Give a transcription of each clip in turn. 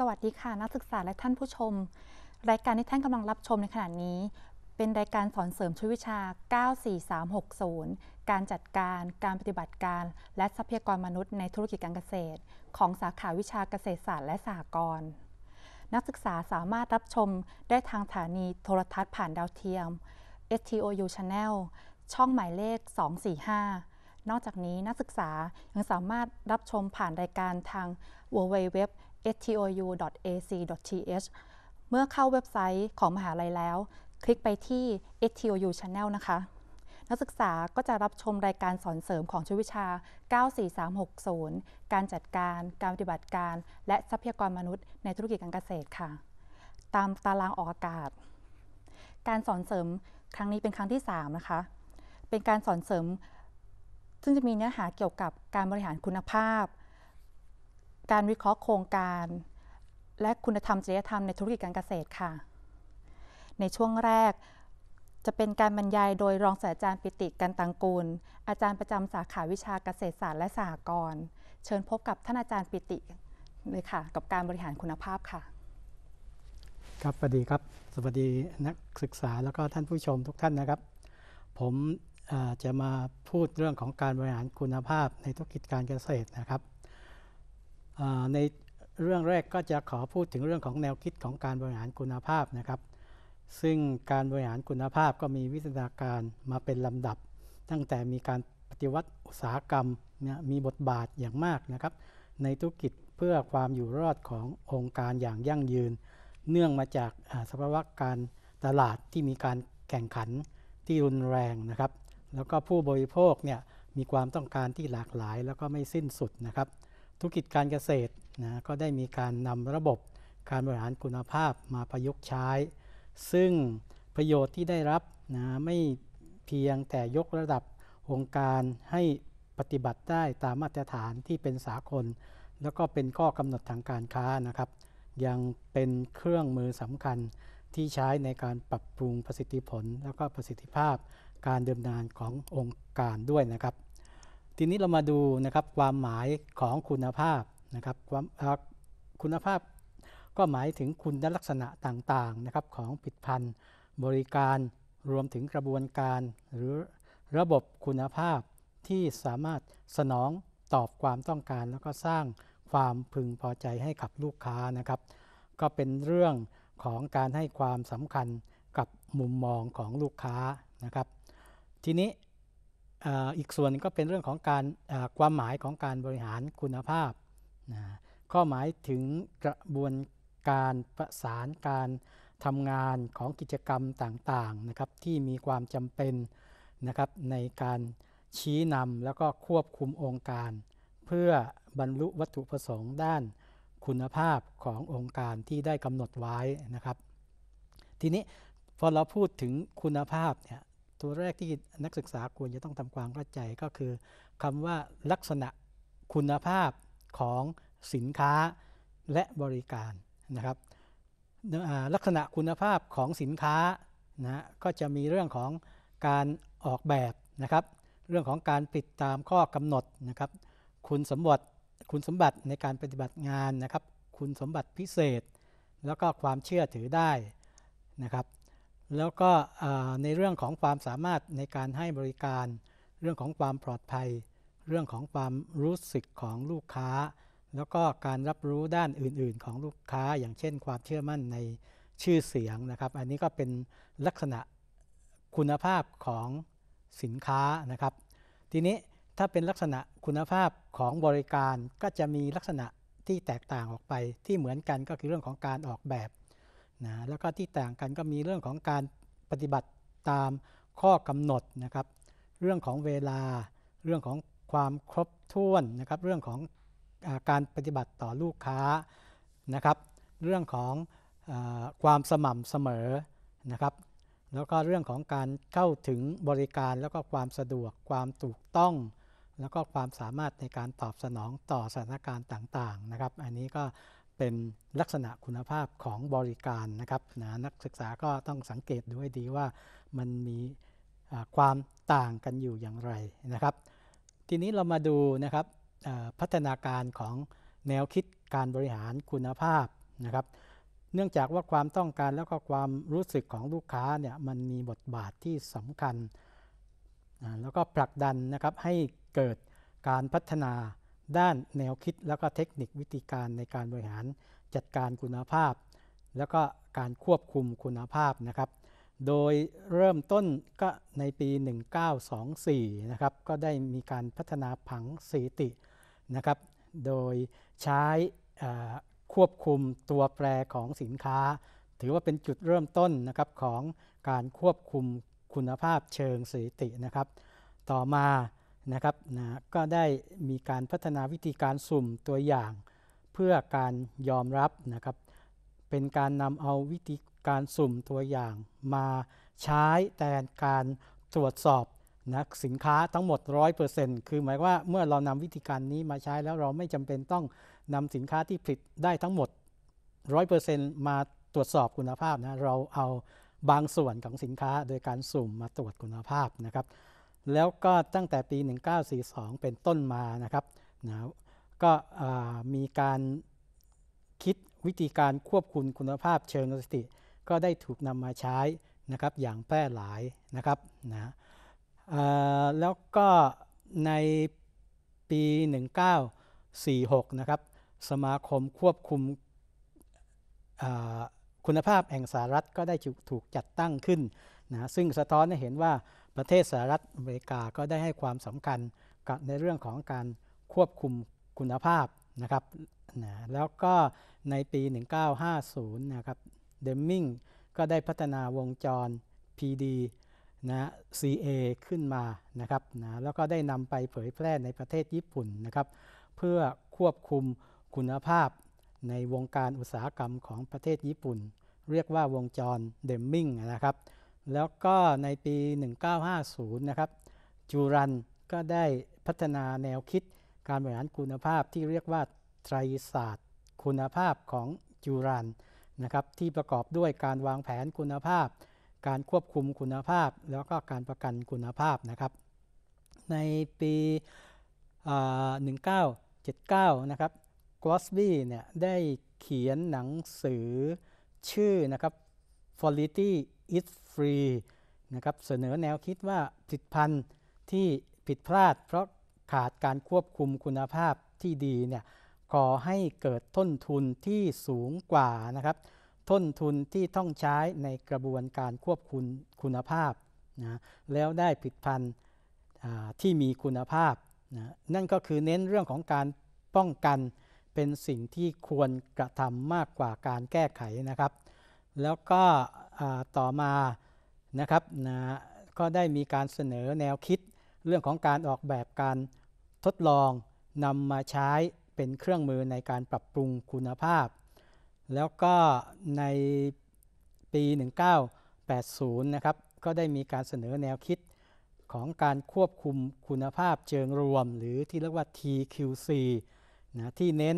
สวัสดีค่ะ นักศึกษาและท่านผู้ชม รายการที่ท่านกำลังรับชมในขณะนี้ เป็นรายการสอนเสริมชุดวิชา 94360 การจัดการ การปฏิบัติการ และทรัพยากรมนุษย์ในธุรกิจการเกษตร ของสาขาวิชาเกษตรศาสตร์และสหกรณ์นักศึกษาสามารถรับชมได้ทางสถานีโทรทัศน์ผ่านดาวเทียม STOU Channel ช่องหมายเลข 245 นอกจากนี้นักศึกษายังสามารถรับชมผ่านรายการทาง w w w stou.ac.th เมื่อเข้าเว็บไซต์ของมหาลัยแล้ว คลิกไปที่ stou channel นะคะ นักศึกษาก็จะรับชมรายการสอนเสริมของชุดวิชา 94360 การจัดการ การปฏิบัติการ และทรัพยากรมนุษย์ในธุรกิจการเกษตรค่ะ ตามตารางออกอากาศ การสอนเสริมครั้งนี้เป็นครั้งที่ 3 นะคะ เป็นการสอนเสริมซึ่งจะมีเนื้อหาเกี่ยวกับการบริหารคุณภาพการวิเคราะห์โครงการ และคุณธรรมจริยธรรมในธุรกิจการเกษตรค่ะ ในช่วงแรกจะเป็นการบรรยายโดยรองศาสตราจารย์ปิติกันตังกูล อาจารย์ประจำสาขาวิชาเกษตรศาสตร์และสหกรณ์เชิญพบกับท่านอาจารย์ปิติเลยค่ะกับการบริหารคุณภาพค่ะ ครับสวัสดีครับ สวัสดีนักศึกษาแล้วก็ท่านผู้ชมทุกท่านนะครับ ผมจะมาพูดเรื่องของการบริหารคุณภาพในธุรกิจการเกษตรนะครับในเรื่องแรกก็จะขอพูดถึงเรื่องของแนวคิดของการบริหารคุณภาพนะครับ ซึ่งการบริหารคุณภาพก็มีวิทยาการมาเป็นลำดับ ตั้งแต่มีการปฏิวัติอุตสาหกรรมนะมีบทบาทอย่างมากนะครับ ในธุรกิจเพื่อความอยู่รอดขององค์การอย่างยั่งยืน เนื่องมาจากสภาวะการตลาดที่มีการแข่งขันที่รุนแรงนะครับ แล้วก็ผู้บริโภคเนี่ยมีความต้องการที่หลากหลายแล้วก็ไม่สิ้นสุดนะครับธุรกิจการเกษตรนะก็ได้มีการนำระบบการบริหารคุณภาพมาประยุกต์ใช้ ซึ่งประโยชน์ที่ได้รับนะไม่เพียงแต่ยกระดับองค์การให้ปฏิบัติได้ตามมาตรฐานที่เป็นสากลแล้วก็เป็นข้อกำหนดทางการค้านะครับยังเป็นเครื่องมือสำคัญที่ใช้ในการปรับปรุงประสิทธิผล แล้วก็ประสิทธิภาพ การดำเนินขององค์การด้วยนะครับทีนี้เรามาดูนะครับความหมายของคุณภาพนะครับความคุณภาพก็หมายถึงคุณลักษณะต่างๆนะครับของผลิตภัณฑ์บริการรวมถึงกระบวนการ หรือระบบคุณภาพที่สามารถสนองตอบความต้องการ แล้วก็สร้างความพึงพอใจให้กับลูกค้านะครับ ก็เป็นเรื่องของการให้ความสำคัญกับมุมมองของลูกค้านะครับ ทีนี้อีกส่วนก็เป็นเรื่องของการความหมายของการบริหารคุณภาพนะข้อหมายถึงกระบวนการประสานการทำงานของกิจกรรมต่างๆนะครับที่มีความจำเป็นนะครับในการชี้นำแล้วก็ควบคุมองค์การ เพื่อบรรลุวัตถุประสงค์ด้านคุณภาพขององค์การที่ได้กำหนดไว้นะครับ ทีนี้พอเราพูดถึงคุณภาพเนี่ยตัวแรกที่นักศึกษาควรจะต้องทำความเข้าใจก็คือคำว่าลักษณะคุณภาพของสินค้าและบริการนะครับลักษณะคุณภาพของสินค้านะก็จะมีเรื่องของการออกแบบนะครับ เรื่องของการลิดตามข้อกำหนดนะครับ คุณสมบัติคุณสมบัติในการปฏิบัติงานนะครับ คุณสมบัติพิเศษ แล้วก็ความเชื่อถือได้นะครับแล้วก็ในเรื่องของความสามารถในการให้บริการเรื่องของความปลอดภัย เรื่องของความรู้สึกของลูกค้า แล้วก็การรับรู้ด้านอื่นๆ ของลูกค้าอย่างเช่นความเชื่อมั่นในชื่อเสียงนะครับ อันนี้ก็เป็นลักษณะคุณภาพของสินค้านะครับ ทีนี้ถ้าเป็นลักษณะคุณภาพของบริการก็จะมีลักษณะที่แตกต่างออกไปที่เหมือนกันก็คือเรื่องของการออกแบบนะแล้วก็ที่ต่างกันก็มีเรื่องของการปฏิบัติตามข้อกำหนดนะครับ เรื่องของเวลา เรื่องของความครบถ้วนนะครับเรื่องของอาการปฏิบัติต่อลูกค้านะครับ เรื่องของอความสม่ำเสมอนะครับ แล้วก็เรื่องของการเข้าถึงบริการแล้วก็ความสะดวกความถูกต้อง แล้วก็ความสามารถในการตอบสนองต่อสถานการณ์ต่างๆนะครับ อันนี้ก็เป็นลักษณะคุณภาพของบริการนะครับนะนักศึกษาก็ต้องสังเกตดูให้ดีว่ามันมีความต่างกันอยู่อย่างไรนะครับ ทีนี้เรามาดูนะครับพัฒนาการของแนวคิดการบริหารคุณภาพนะครับ เนื่องจากว่าความต้องการแล้วก็ความรู้สึกของลูกค้าเนี่ยมันมีบทบาทที่สำคัญแล้วก็ผลักดันนะครับให้เกิดการพัฒนาด้านแนวคิดแล้วก็เทคนิควิธีการในการบริหารจัดการคุณภาพ แล้วก็การควบคุมคุณภาพนะครับ โดยเริ่มต้นก็ในปี 1924 นะครับก็ได้มีการพัฒนาผังสีตินะครับ โดยใช้ควบคุมตัวแปรของสินค้า ถือว่าเป็นจุดเริ่มต้นนะครับของการควบคุมคุณภาพเชิงสีตินะครับ ต่อมานะครับนะก็ได้มีการพัฒนาวิธีการสุ่มตัวอย่าง เพื่อการยอมรับนะครับ เป็นการนำเอาวิธีการสุ่มตัวอย่าง มาใช้แทนการตรวจสอบนะสินค้าทั้งหมด 100%คือหมายว่าเมื่อเรานำวิธีการนี้มาใช้แล้วเราไม่จำเป็นต้องนำสินค้าที่ผลิตได้ทั้งหมด 100%มาตรวจสอบคุณภาพนะ เราเอาบางส่วนของสินค้าโดยการสุ่มมาตรวจคุณภาพนะครับแล้วก็ตั้งแต่ปี 1942 เป็นต้นมานะครับนะก็มีการคิดวิธีการควบคุมคุณภาพเชิงสถิติก็ได้ถูกนำมาใช้นะครับอย่างแพร่หลายนะครับนะแล้วก็ในปี 1946 นะครับ สมาคมควบคุมคุณภาพแห่งสารัฐก็ได้ถูกจัดตั้งขึ้นนะซึ่งสะท้อนให้เห็นว่าประเทศสหรัฐอเมริกาก็ได้ให้ความสำคัญกับในเรื่องของการควบคุมคุณภาพนะครับนะแล้วก็ในปี 1950 นะครับเดมมิงก็ได้พัฒนาวงจร PD นะ CA ขึ้นมานะครับนะแล้วก็ได้นำไปเผยแพร่ในประเทศญี่ปุ่นนะครับ เพื่อควบคุมคุณภาพในวงการอุตสาหกรรมของประเทศญี่ปุ่น เรียกว่าวงจรเดมมิงนะครับแล้วก็ในปี 1950 นะครับจูรันก็ได้พัฒนาแนวคิดการบริหารคุณภาพที่เรียกว่าไตรศาสตร์คุณภาพของจูรันนะครับที่ประกอบด้วยการวางแผนคุณภาพ การควบคุมคุณภาพ แล้วก็การประกันคุณภาพนะครับในปี 1979 นะครับกอสบี้เนี่ยได้เขียนหนังสือชื่อนะครับ quality is free นะครับ เสนอแนวคิดว่าผลิตภัณฑ์ที่ผิดพลาดเพราะขาดการควบคุมคุณภาพที่ดีเนี่ยขอให้เกิดต้นทุนที่สูงกว่านะครับต้นทุนที่ต้องใช้ในกระบวนการควบคุมคุณภาพนะแล้วได้ผลิตภัณฑ์ที่มีคุณภาพนะนั่นก็คือเน้นเรื่องของการป้องกันเป็นสิ่งที่ควรกระทำมากกว่าการแก้ไขนะครับ แล้วก็ต่อมานะครับนะก็ได้มีการเสนอแนวคิดเรื่องของการออกแบบการทดลองนำมาใช้เป็นเครื่องมือในการปรับปรุงคุณภาพ แล้วก็ในปี 1980นะครับก็ได้มีการเสนอแนวคิดของการควบคุมคุณภาพเชิงรวม หรือที่เรียกว่า TQC นะที่เน้น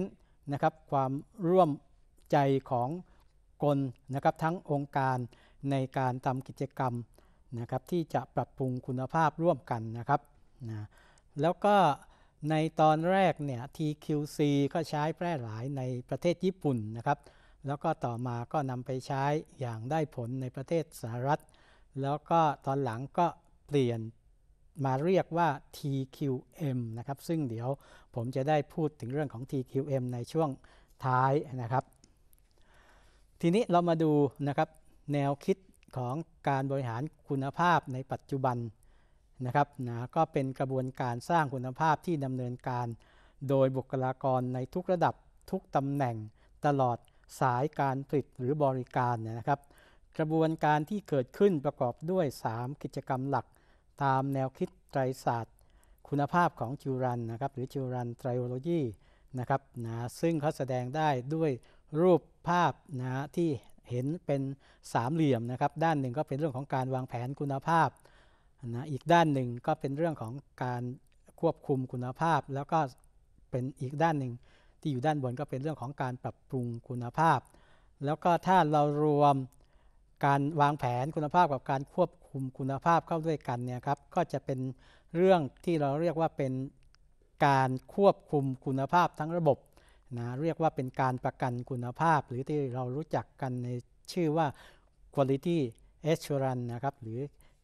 นะครับความร่วมใจของกลนะครับทั้งองค์การในการทำกิจกรรมนะครับ ที่จะปรับปรุงคุณภาพร่วมกันนะครับนะแล้วก็ในตอนแรกเนี่ย TQC ก็ใช้แพร่หลายในประเทศญี่ปุ่นนะครับ แล้วก็ต่อมาก็นำไปใช้อย่างได้ผลในประเทศสหรัฐ แล้วก็ตอนหลังก็เปลี่ยนมาเรียกว่า TQM นะครับ ซึ่งเดี๋ยวผมจะได้พูดถึงเรื่องของ TQM ในช่วงท้ายนะครับทีนี้เรามาดูนะครับแนวคิดของการบริหารคุณภาพในปัจจุบันนะครับนะก็เป็นกระบวนการสร้างคุณภาพที่ดำเนินการ โดยบุคลากรในทุกระดับทุกตำแหน่งตลอดสายการผลิตหรือบริการนะครับกระบวนการที่เกิดขึ้นประกอบด้วย 3 กิจกรรมหลัก ตามแนวคิดไตรศาสตร์ คุณภาพของจิวรันนะครับหรือจิวรันไตรโอโลยีนะครับนะซึ่งเขาแสดงได้ด้วยรูปภาพนะฮะที่เห็นเป็นสามเหลี่ยมนะครับด้านหนึ่งก็เป็นเรื่องของการวางแผนคุณภาพนะอีกด้านหนึ่งก็เป็นเรื่องของการควบคุมคุณภาพ แล้วก็เป็นอีกด้านหนึ่งที่อยู่ด้านบนก็เป็นเรื่องของการปรับปรุงคุณภาพ แล้วก็ถ้าเรารวมการวางแผนคุณภาพกับการควบคุมคุณภาพเข้าด้วยกันเนี่ยครับ ก็จะเป็นเรื่องที่เราเรียกว่าเป็นการควบคุมคุณภาพทั้งระบบนะเรียกว่าเป็นการประกันคุณภาพ หรือที่เรารู้จักกันในชื่อว่า quality assurance นะครับหรือ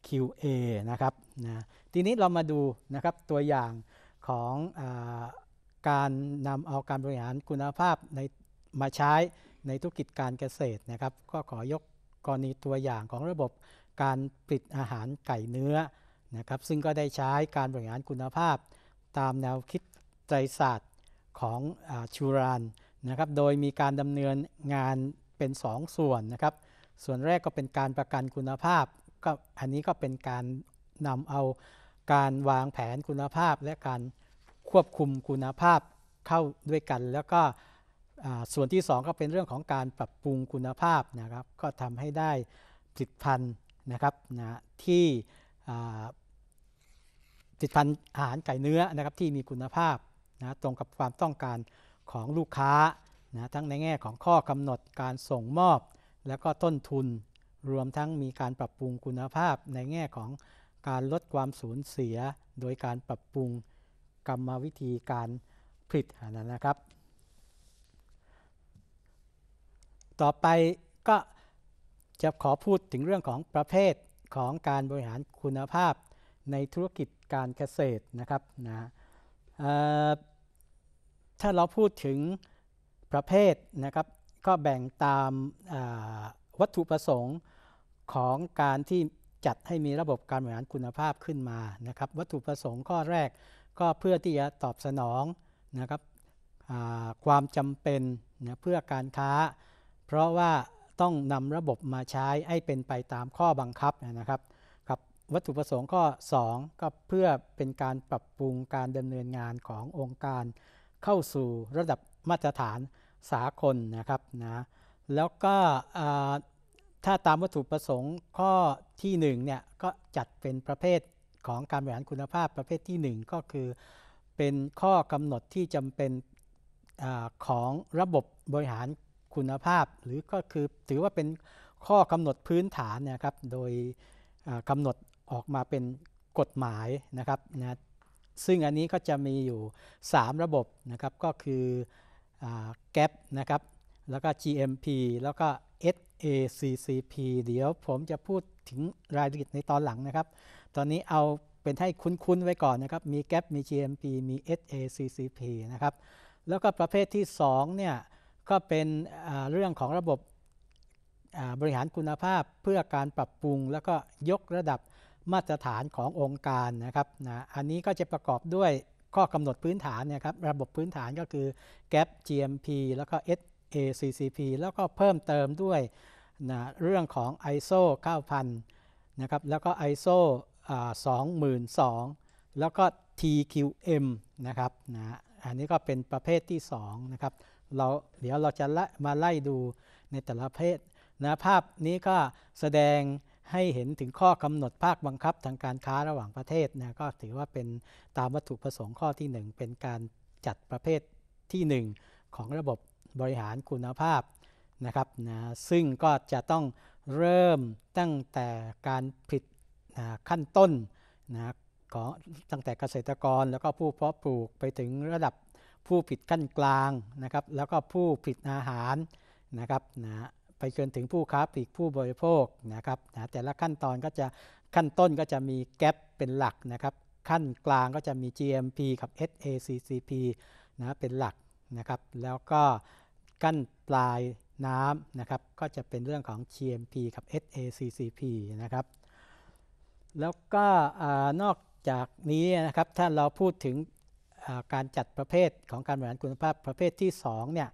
QA นะครับนะทีนี้เรามาดูนะครับตัวอย่างของอการนำเอาการบริหารคุณภาพในมาใช้ในธุรกิจการเกษตรนะครับก็ขอยกกรณีตัวอย่างของระบบการผลิตอาหารไก่เนื้อนะครับซึ่งก็ได้ใช้การบริหารคุณภาพตามแนวคิดไตรศาสตร์ของอชูรานนะครับ โดยมีการดำเนินงานเป็น2สส่วนนะครับ ส่วนแรกก็เป็นการประกันคุณภาพก็อันนี้ก็เป็นการนำเอาการวางแผนคุณภาพและการควบคุมคุณภาพเข้าด้วยกัน แล้วก็ส่วนที่ 2 ก็เป็นเรื่องของการปรับปรุงคุณภาพนะครับ ก็ทำให้ได้ผลิตภัณฑ์นะครับนะที่ผลิตภัณฑ์อาหารไก่เนื้อนะครับที่มีคุณภาพนะตรงกับความต้องการของลูกค้านะทั้งในแง่ของข้อกำหนดการส่งมอบ และก็ต้นทุนรวมทั้งมีการปรับปรุงคุณภาพในแง่ของการลดความสูญเสีย โดยการปรับปรุงกรรมวิธีการผลิตนะครับ ต่อไปก็จะขอพูดถึงเรื่องของประเภทของการบริหารคุณภาพในธุรกิจการเกษตรนะครับนะถ้าเราพูดถึงประเภทนะครับ ก็แบ่งตามวัตถุประสงค์ของการที่จัดให้มีระบบการบริหารคุณภาพขึ้นมานะครับ วัตถุประสงค์ข้อแรกก็เพื่อที่จะตอบสนองนะครับความจำเป็นนะเพื่อการค้า เพราะว่าต้องนำระบบมาใช้ ให้เป็นไปตามข้อบังคับนะครับกับวัตถุประสงค์ข้อ2ก็เพื่อเป็นการปรับปรุงการดำเนินงานขององค์การเข้าสู่ระดับมาตรฐานสากลนะครับนะแล้วก็ถ้าตามวัตถุประสงค์ข้อที่1เนี่ยก็จัดเป็นประเภทของการบริหารคุณภาพ ประเภทที่ 1 ก็คือเป็นข้อกำหนดที่จำเป็นอของระบบบริหารคุณภาพ หรือก็คือถือว่าเป็นข้อกำหนดพื้นฐานนะครับ โดยกำหนดออกมาเป็นกฎหมายนะครับนะซึ่งอันนี้ก็จะมีอยู่ 3 ระบบนะครับ ก็คือแ GAP นะครับแล้วก็ GMP แล้วก็ SACCP เดี๋ยวผมจะพูดถึงรายละเอียดในตอนหลังนะครับ ตอนนี้เอาเป็นให้คุ้น ๆ ไว้ก่อนนะครับ มี GAP มี GMP มี SACCP นะครับ แล้วก็ประเภทที่2เนี่ยก็เป็นเรื่องของระบบบริหารคุณภาพเพื่อการปรับปรุงแล้วก็ยกระดับมาตรฐานขององค์การนะครับนะอันนี้ก็จะประกอบด้วยข้อกำหนดพื้นฐานนะครับ ระบบพื้นฐานก็คือ GAP GMP แล้วก็ SACCP แล้วก็เพิ่มเติมด้วยนะเรื่องของ ISO 9000นะครับ แล้วก็ ISO 2 2 0 0 0แล้วก็ TQM นะครับนะอันนี้ก็เป็นประเภทที่2นะครับเราเดี๋ยวเราจะมาไล่ดูในแต่ละประเภทนะ ภาพนี้ก็แสดงให้เห็นถึงข้อกำหนดภาคบังคับทางการค้าระหว่างประเทศนะก็ถือว่าเป็นตามวัตถุประสงค์ข้อที่ 1 เป็นการจัดประเภทที่1ของระบบบริหารคุณภาพนะครับนะซึ่งก็จะต้องเริ่มตั้งแต่การผลิตนะขั้นต้นนะของตั้งแต่เกษตรกรแล้วก็ผู้เพาะปลูกไปถึงระดับผู้ผลิตขั้นกลางนะครับแล้วก็ผู้ผลิตอาหารนะครับนะไปจนถึงผู้ค้าปลีกผู้บริโภคนะครับนะแต่ละขั้นตอนก็จะขั้นต้นก็จะมีแก๊ปเป็นหลักนะครับ ขั้นกลางก็จะมี GMP กับ SACCP นะเป็นหลักนะครับแล้วก็ขั้นปลายน้ำนะครับก็จะเป็นเรื่องของ GMP กับ SACCP นะครับแล้วก็นอกจากนี้นะครับถ้าเราพูดถึงการจัดประเภทของการบริหารคุณภาพประเภทที่2เนี่ย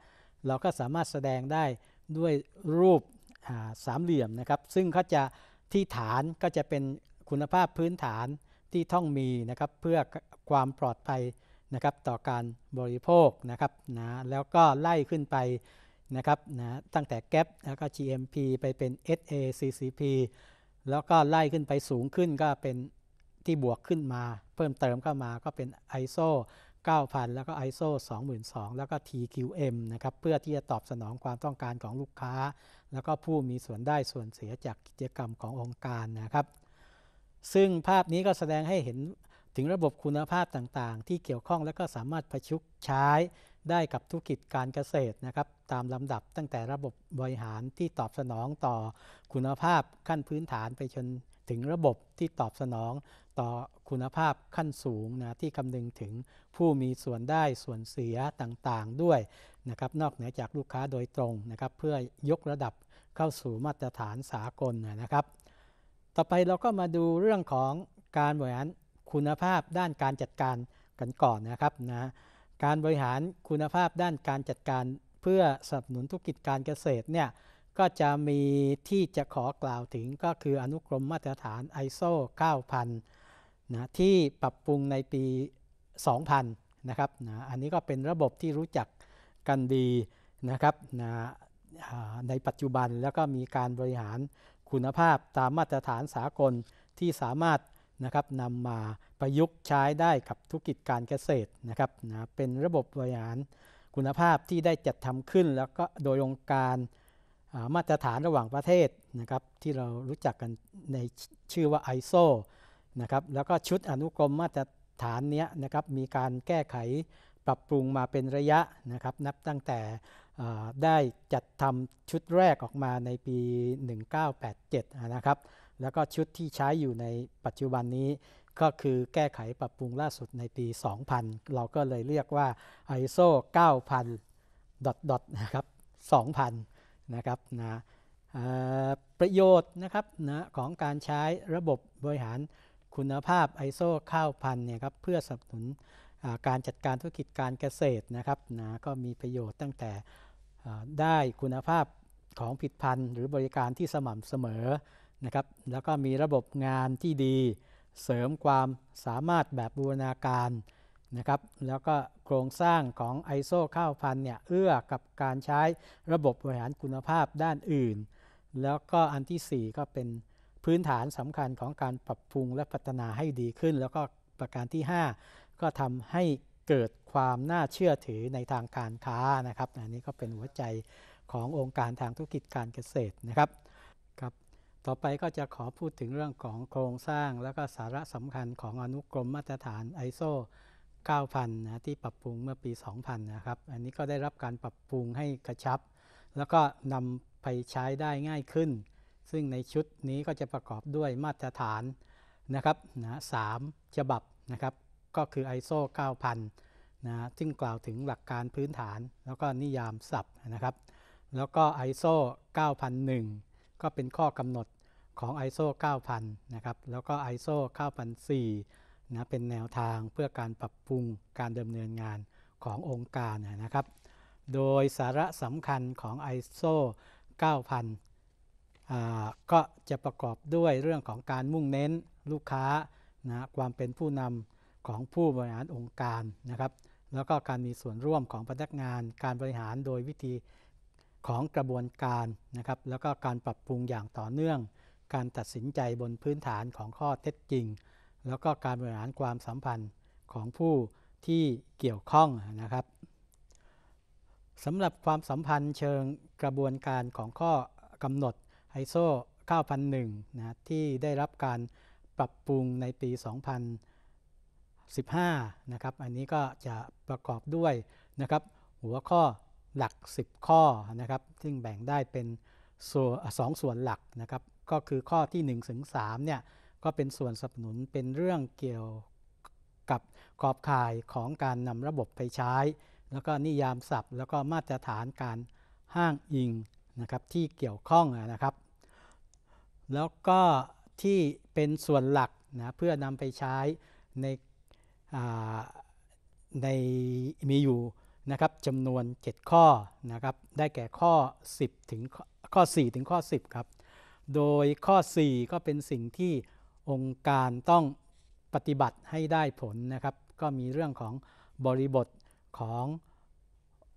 เราก็สามารถแสดงได้ด้วยรูปสามเหลี่ยมนะครับซึ่งเขาจะที่ฐานก็จะเป็นคุณภาพพื้นฐานที่ต้องมีนะครับเพื่อความปลอดภัยนะครับต่อการบริโภคนะครับนะแล้วก็ไล่ขึ้นไปนะครับนะตั้งแต่แก๊ปแล้วก็ GMP ไปเป็น SACCP แล้วก็ไล่ขึ้นไปสูงขึ้นก็เป็นที่บวกขึ้นมา เพิ่มเติมเข้ามาก็เป็น ISO 9,000 แล้วก็ ISO 22,000แล้วก็ TQM นะครับ เพื่อที่จะตอบสนองความต้องการของลูกค้า แล้วก็ผู้มีส่วนได้ส่วนเสียจากกิจกรรมขององค์การนะครับ ซึ่งภาพนี้ก็แสดงให้เห็นถึงระบบคุณภาพต่างๆ ที่เกี่ยวข้องและก็สามารถประชุกใช้ได้กับธุรกิจการเกษตรนะครับ ตามลำดับตั้งแต่ระบบบริหารที่ตอบสนองต่อคุณภาพขั้นพื้นฐานไปจนถึงระบบที่ตอบสนองต่อคุณภาพขั้นสูงนะที่คำนึงถึงผู้มีส่วนได้ส่วนเสียต่างๆด้วยนะครับนอกเหนือจากลูกค้าโดยตรงนะครับเพื่อยกระดับเข้าสู่มาตรฐานสากลนะครับ ต่อไปเราก็มาดูเรื่องของการบริหารคุณภาพด้านการจัดการกันก่อนนะครับนะการบริหารคุณภาพด้านการจัดการเพื่อสนับสนุนธุรกิจการเกษตรเนี่ยก็จะมีที่จะขอกล่าวถึงก็คืออนุกรมมาตรฐาน ISO 9000นะที่ปรับปรุงในปี 2000นะครับนะอันนี้ก็เป็นระบบที่รู้จักกันดีนะครับนะในปัจจุบันแล้วก็มีการบริหารคุณภาพตามมาตรฐานสากลที่สามารถนะครับนำมาประยุกต์ใช้ได้กับธุรกิจการเกษตรนะครับนะเป็นระบบบริหารคุณภาพที่ได้จัดทำขึ้นแล้วก็โดยองค์การมาตรฐานระหว่างประเทศนะครับที่เรารู้จักกันในชื่อว่า ISO นะครับแล้วก็ชุดอนุกรมมาตรฐานนี้นะครับมีการแก้ไขปรับปรุงมาเป็นระยะนะครับนับตั้งแต่ได้จัดทำชุดแรกออกมาในปี 1987นะครับแล้วก็ชุดที่ใช้อยู่ในปัจจุบันนี้ ก็คือแก้ไขปรับปรุงล่าสุดในปี 2000 เราก็เลยเรียกว่า ISO 9000ดอทดอทนะครับ2000นะครับนะประโยชน์นะครับนะของการใช้ระบบบริหารคุณภาพ ISO ข้าวพันเนี่ยครับเพื่อสนับสนุนการจัดการธุรกิจการเกษตรนะครับนะก็มีประโยชน์ตั้งแต่ได้คุณภาพของผลิดพัธุ์หรือบริการที่สม่ำเสมอนะครับแล้วก็มีระบบงานที่ดี เสริมความสามารถแบบบูรณาการนะครับแล้วก็โครงสร้างของ ISO ข้า0พันเนี่ยเอื้อกับการใช้ระบบบริหารคุณภาพด้านอื่น แล้วก็อันที่ 4 ก็เป็นพื้นฐานสำคัญของการปรับปรุงและพัฒนาให้ดีขึ้น แล้วก็ประการที่ 5 ก็ทำให้เกิดความน่าเชื่อถือในทางการค้านะครับ อันนี้ก็เป็นหัวใจขององค์การทางธุรกิจการเกษตรนะครับ ครับ ต่อไปก็จะขอพูดถึงเรื่องของโครงสร้างและก็สาระสำคัญของอนุกรมมาตรฐาน ISO 9,000 นะที่ปรับปรุงเมื่อปี 2000 นะครับ อันนี้ก็ได้รับการปรับปรุงให้กระชับ แล้วก็นำไปใช้ได้ง่ายขึ้น ซึ่งในชุดนี้ก็จะประกอบด้วยมาตรฐานนะครับนะสามฉบับนะครับก็คือ ISO 9000 นะ ซึ่งกล่าวถึงหลักการพื้นฐาน แล้วก็นิยามศัพท์นะครับ แล้วก็ ISO 9001 ก็เป็นข้อกำหนดของ ISO 9000 นะครับ แล้วก็ ISO 9004นะเป็นแนวทางเพื่อการปรับปรุงการดำเนินงานขององค์การนะครับ โดยสาระสำคัญของ ISO 9000ก็จะประกอบด้วยเรื่องของการมุ่งเน้นลูกค้านะความเป็นผู้นำของผู้บริหารองค์การนะครับ แล้วก็การมีส่วนร่วมของพนักงาน การบริหารโดยวิธีของกระบวนการนะครับ แล้วก็การปรับปรุงอย่างต่อเนื่อง การตัดสินใจบนพื้นฐานของข้อเท็จจริงแล้วก็การบริหารความสัมพันธ์ของผู้ที่เกี่ยวข้องนะครับสำหรับความสัมพันธ์เชิงกระบวนการของข้อกำหนด ISO 9001นะที่ได้รับการปรับปรุงในปี 2015นะครับอันนี้ก็จะประกอบด้วยนะครับหัวข้อหลัก 10 ข้อนะครับซึ่งแบ่งได้เป็นสองส่วนหลักนะครับก็คือข้อที่1ถึง3เนี่ยก็เป็นส่วนสนับสนุนเป็นเรื่องเกี่ยวกับขอบข่ายของการนำระบบไปใช้ แล้วก็นิยามศัพท์ แล้วก็มาตรฐานการห้างอิงนะครับที่เกี่ยวข้องนะครับ แล้วก็ที่เป็นส่วนหลักนะเพื่อนำไปใช้ในในมีอยู่นะครับจำนวน 7 ข้อนะครับ ได้แก่ข้อ10ถึงข้อ4 ถึงข้อ 10ครับโดยข้อ 4 ก็เป็นสิ่งที่องค์การต้องปฏิบัติให้ได้ผลนะครับ ก็มีเรื่องของบริบทของ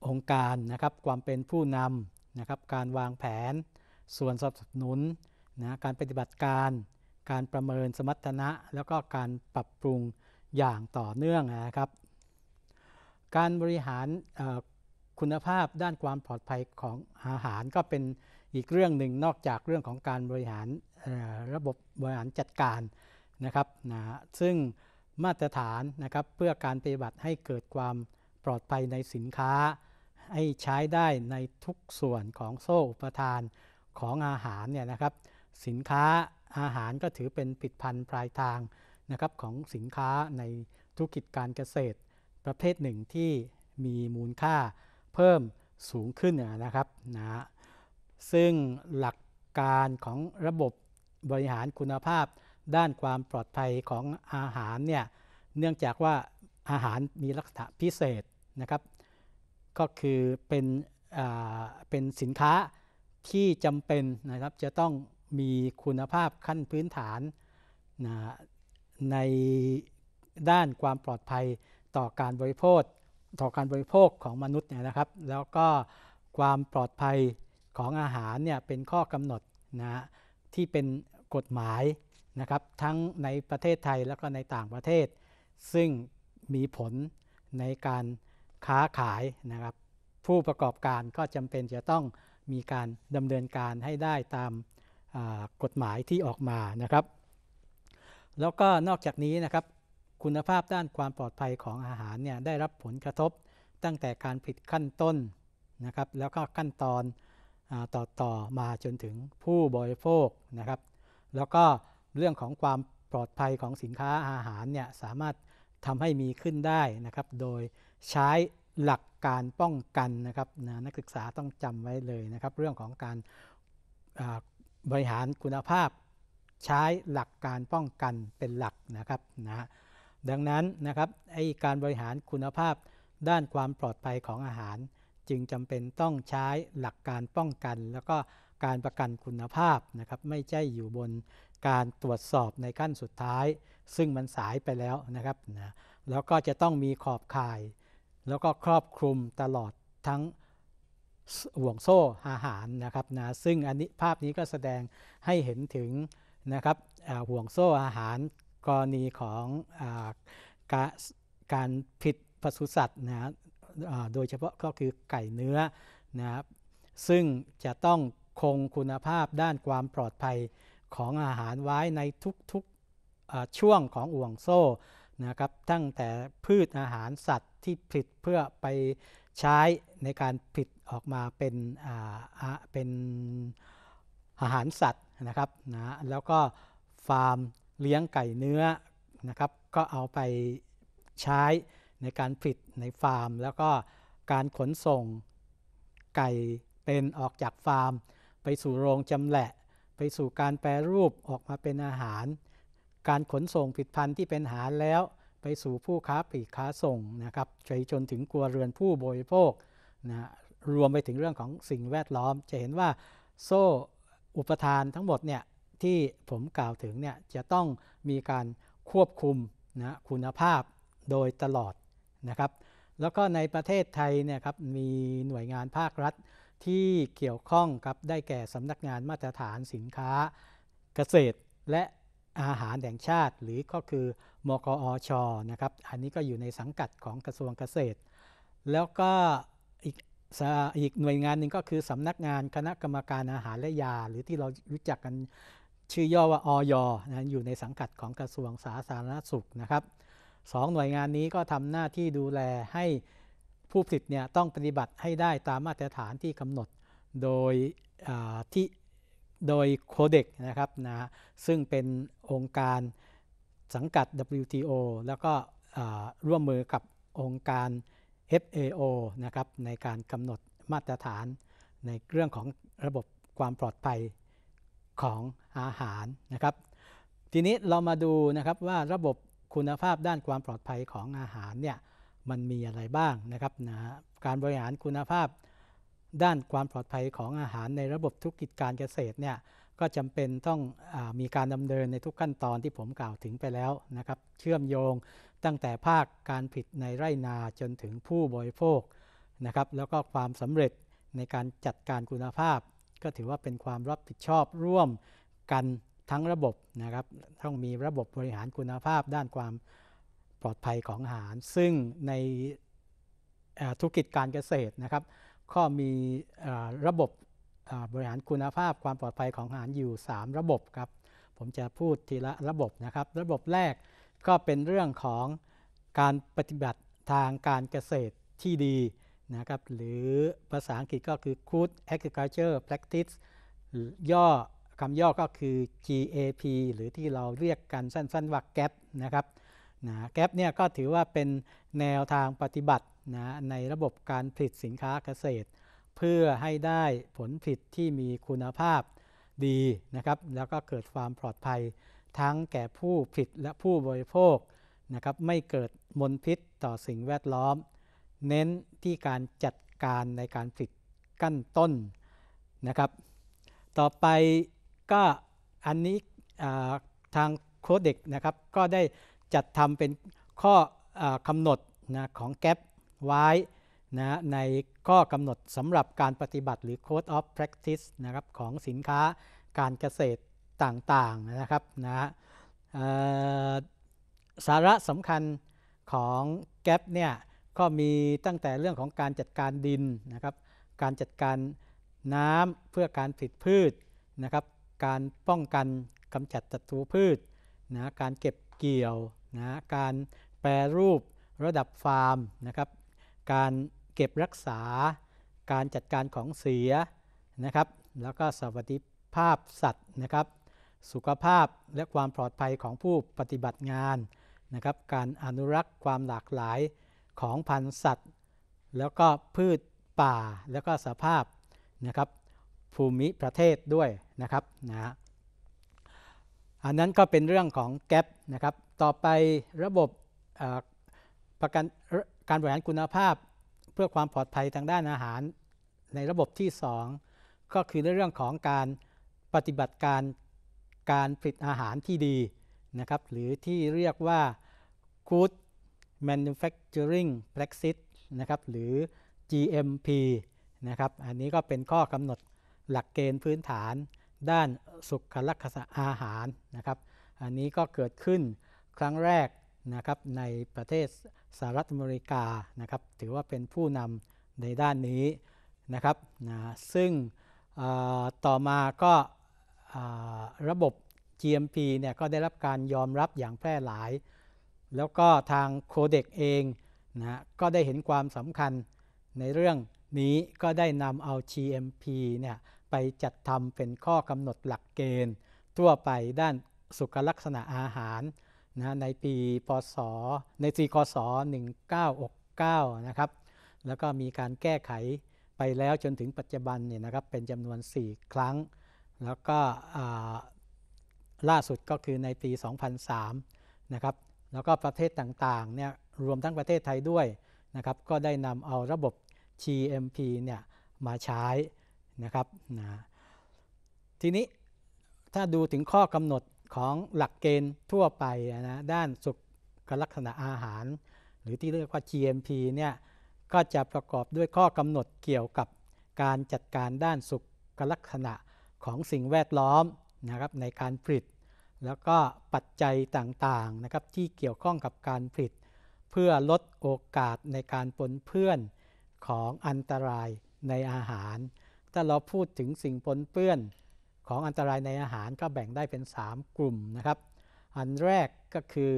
องค์การนะครับ ความเป็นผู้นำนะครับการวางแผนส่วนสนับสนุนนะการปฏิบัติการ การประเมินสมรรถนะแล้วก็การปรับปรุงอย่างต่อเนื่องนะครับ การบริหารคุณภาพด้านความปลอดภัยของอาหารก็เป็นอีกเรื่องหนึ่งนอกจากเรื่องของการบริหารระบบบริหารจัดการนะครับนะซึ่งมาตรฐานนะครับเพื่อการปฏิบัติให้เกิดความปลอดภัยในสินค้าให้ใช้ได้ในทุกส่วนของโซ่อุปทานของอาหารเนี่ยนะครับสินค้าอาหารก็ถือเป็นผลิตภัณฑ์ปลายทางนะครับของสินค้าในธุรกิจการเกษตร ประเภทหนึ่งที่มีมูลค่าเพิ่มสูงขึ้นนะครับนะซึ่งหลักการของระบบบริหารคุณภาพด้านความปลอดภัยของอาหารเนี่ย เนื่องจากว่าอาหารมีลักษณะพิเศษนะครับ ก็คือเป็นเป็นสินค้าที่จำเป็นนะครับจะต้องมีคุณภาพขั้นพื้นฐานนะในด้านความปลอดภัยต่อการบริโภคต่อการบริโภคของมนุษย์เนี่ยนะครับ แล้วก็ความปลอดภัยของอาหารเนี่ยเป็นข้อกำหนดนะที่เป็นกฎหมายนะครับทั้งในประเทศไทยแล้วก็ในต่างประเทศ ซึ่งมีผลในการค้าขายนะครับ ผู้ประกอบการก็จำเป็นจะต้องมีการดำเนินการให้ได้ตามกฎหมายที่ออกมานะครับ แล้วก็นอกจากนี้นะครับคุณภาพด้านความปลอดภัยของอาหารเนี่ยได้รับผลกระทบตั้งแต่การผิดขั้นต้นนะครับ แล้วก็ขั้นตอนต่อต่อมาจนถึงผู้บริโภคนะครับแล้วก็เรื่องของความปลอดภัยของสินค้าอาหารเนี่ยสามารถทำให้มีขึ้นได้นะครับ โดยใช้หลักการป้องกันนะครับนะนักศึกษาต้องจำไว้เลยนะครับ เรื่องของการบริหารคุณภาพใช้หลักการป้องกันเป็นหลักนะครับนะดังนั้นนะครับไอการบริหารคุณภาพด้านความปลอดภัยของอาหารจึงจำเป็นต้องใช้หลักการป้องกันแล้วก็การประกันคุณภาพนะครับไม่ใช่อยู่บนการตรวจสอบในขั้นสุดท้าย ซึ่งมันสายไปแล้วนะครับนะแล้วก็จะต้องมีขอบข่าย แล้วก็ครอบคลุมตลอดทั้งห่วงโซ่อาหารนะครับนะซึ่งอันนี้ภาพนี้ก็แสดงให้เห็นถึงนะครับห่วงโซ่อาหารกรณีของอกการผิดปศุสัตว์นะโดยเฉพาะก็คือไก่เนื้อนะครับซึ่งจะต้องคงคุณภาพด้านความปลอดภัยของอาหารไว้ในทุกๆช่วงของอ่วงโซ่นะครับตั้งแต่พืชอาหารสัตว์ที่ผลิตเพื่อไปใช้ในการผลิตออกมาเป็นเป็นอาหารสัตว์นะครับนะแล้วก็ฟาร์มเลี้ยงไก่เนื้อนะครับก็เอาไปใช้ในการผลิตในฟาร์ม แล้วก็การขนส่งไก่เป็นออกจากฟาร์มไปสู่โรงจำแหละ ไปสู่การแปรรูปออกมาเป็นอาหาร การขนส่งผิดพันธุ์ที่เป็นอาหารแล้ว ไปสู่ผู้ค้าปลีกค้าส่งนะครับไปจนถึงกลัวเรือนผู้บริโภคนะรวมไปถึงเรื่องของสิ่งแวดล้อม จะเห็นว่าโซ่อุปทานทั้งหมดเนี่ยที่ผมกล่าวถึงเนี่ยจะต้องมีการควบคุมนะคุณภาพโดยตลอดนะครับแล้วก็ในประเทศไทยเนี่ยครับมีหน่วยงานภาครัฐที่เกี่ยวข้องครับได้แก่สำนักงานมาตรฐานสินค้าเกษตร และอาหารแห่งชาติ หรือก็คือมกอชนะครับอันนี้ก็อยู่ในสังกัดของกระทรวงเกษตร แล้วก็อีกอีกหน่วยงานหนึ่งก็คือสำนักงานคณะกรรมการอาหารและยา หรือที่เรารู้จักกันชื่อย่อว่าอยนะอยู่ในสังกัดของกระทรวงสาธารณสุขนะครับสองหน่วยงานนี้ก็ทำหน้าที่ดูแลให้ผู้ผลิตเนี่ยต้องปฏิบัติให้ได้ตามมาตรฐานที่กำหนดโดยที่โดยโคเด็กนะครับนะซึ่งเป็นองค์การสังกัด WTO แล้วก็ร่วมมือกับองค์การ FAO นะครับในการกำหนดมาตรฐานในเรื่องของระบบความปลอดภัยของอาหารนะครับทีนี้เรามาดูนะครับว่าระบบคุณภาพด้านความปลอดภัยของอาหารเนี่ยมันมีอะไรบ้าง นะครับนะการบริหารคุณภาพ ด้านความปลอดภัยของอาหารในระบบธุรกิจการเกษตรเนี่ยก็จำเป็นต้องอมีการดำเนินในทุกขั้นตอนที่ผมกล่าวถึงไปแล้วนะครับ เชื่อมโยงตั้งแต่ภาคการผลิตในไร่นาจนถึงผู้บริโภคนะครับแล้วก็ความสำเร็จในการจัดการคุณภาพ ก็ถือว่าเป็นความรับผิดชอบร่วมกันทั้งระบบนะครับต้องมีระบบบริหารคุณภาพ ด้านความปลอดภัยของอาหาร ซึ่งในธุรกิจการเกษตรนะครับก็มีระบบบริหารคุณภาพความปลอดภัยของอาหารอยู่ 3 ระบบครับ ผมจะพูดทีละระบบนะครับ ระบบแรกก็เป็นเรื่องของการปฏิบัติทางการเกษตรที่ดีนะครับ หรือภาษาอังกฤษก็คือ Good Agriculture Practice ย่อคำย่อก็คือ GAP หรือที่เราเรียกกันสั้น ๆว่า GAP นะครับนะแก๊ปเนี่ยก็ถือว่าเป็นแนวทางปฏิบัตินะในระบบการผลิตสินค้าเกษตร เพื่อให้ได้ผลผลิตที่มีคุณภาพดีนะครับแล้วก็เกิดความปลอดภัยทั้งแก่ผู้ผลิตและผู้บริโภคนะครับไม่เกิดมลพิษต่อสิ่งแวดล้อม เน้นที่การจัดการในการผลิตกั้นต้นนะครับต่อไปก็อันนี้ทางโค้ดเด็กนะครับก็ได้จัดทำเป็นข้อกำหนดนะของแก๊ปไว้นะในข้อกำหนดสำหรับการปฏิบัติหรือ Code of Practice นะครับของสินค้าการเกษตรต่างๆนะครับนะสาระสำคัญของแก๊ปเนี่ยก็มีตั้งแต่เรื่องของการจัดการดินนะครับการจัดการน้ำเพื่อการผลิตพืชนะครับการป้องกันกำจัดศัตรูพืชนะการเก็บเกี่ยวนะการแปรรูประดับฟาร์มนะครับ การเก็บรักษา การจัดการของเสียนะครับ แล้วก็สวัสดิภาพสัตว์นะครับ สุขภาพและความปลอดภัยของผู้ปฏิบัติงานนะครับ การอนุรักษ์ความหลากหลายของพันธุ์สัตว์ แล้วก็พืชป่าแล้วก็สภาพนะครับ ภูมิประเทศด้วยนะครับนะอันนั้นก็เป็นเรื่องของแก๊ปนะครับต่อไประบบประกันการบริหารคุณภาพเพื่อความปลอดภัยทางด้านอาหาร ในระบบที่ 2 ก็คือในเรื่องของการปฏิบัติการการผลิตอาหารที่ดีนะครับหรือที่เรียกว่า Good Manufacturing Practice นะครับหรือ GMP นะครับอันนี้ก็เป็นข้อกำหนดหลักเกณฑ์พื้นฐาน ด้านสุขลักษณะอาหารนะครับ อันนี้ก็เกิดขึ้นครั้งแรกนะครับในประเทศสหรัฐอเมริกานะครับถือว่าเป็นผู้นำในด้านนี้นะครับนะซึ่งต่อมาก็ระบบ GMP เนี่ยก็ได้รับการยอมรับอย่างแพร่หลาย แล้วก็ทางโคเด็กเองนะก็ได้เห็นความสำคัญในเรื่องนี้ก็ได้นำเอา GMP เนี่ยไปจัดทำเป็นข้อกำหนดหลักเกณฑ์ทั่วไปด้านสุขลักษณะอาหารนะในปีพศ ในปีคศ 1969นะครับแล้วก็มีการแก้ไขไปแล้วจนถึงปัจจุบันเนี่ยนะครับเป็นจำนวน 4 ครั้ง แล้วก็ล่าสุดก็คือในปี 2003นะครับแล้วก็ประเทศต่างๆเนี่ยรวมทั้งประเทศไทยด้วยนะครับก็ได้นำเอาระบบ GMP เนี่ยมาใช้นะครับนะทีนี้ถ้าดูถึงข้อกำหนดของหลักเกณฑ์ทั่วไปนะด้านสุขลักษณะอาหาร หรือที่เรียกว่า GMP เนี่ยก็จะประกอบด้วยข้อกำหนดเกี่ยวกับการจัดการด้านสุขลักษณะของสิ่งแวดล้อมนะครับในการผลิต แล้วก็ปัจจัยต่างๆนะครับที่เกี่ยวข้องกับการผลิต เพื่อลดโอกาสในการปนเปื้อนของอันตรายในอาหาร ถ้าเราพูดถึงสิ่งปนเปื้อนของอันตรายในอาหารก็แบ่งได้เป็น 3 กลุ่มนะครับ อันแรกก็คือ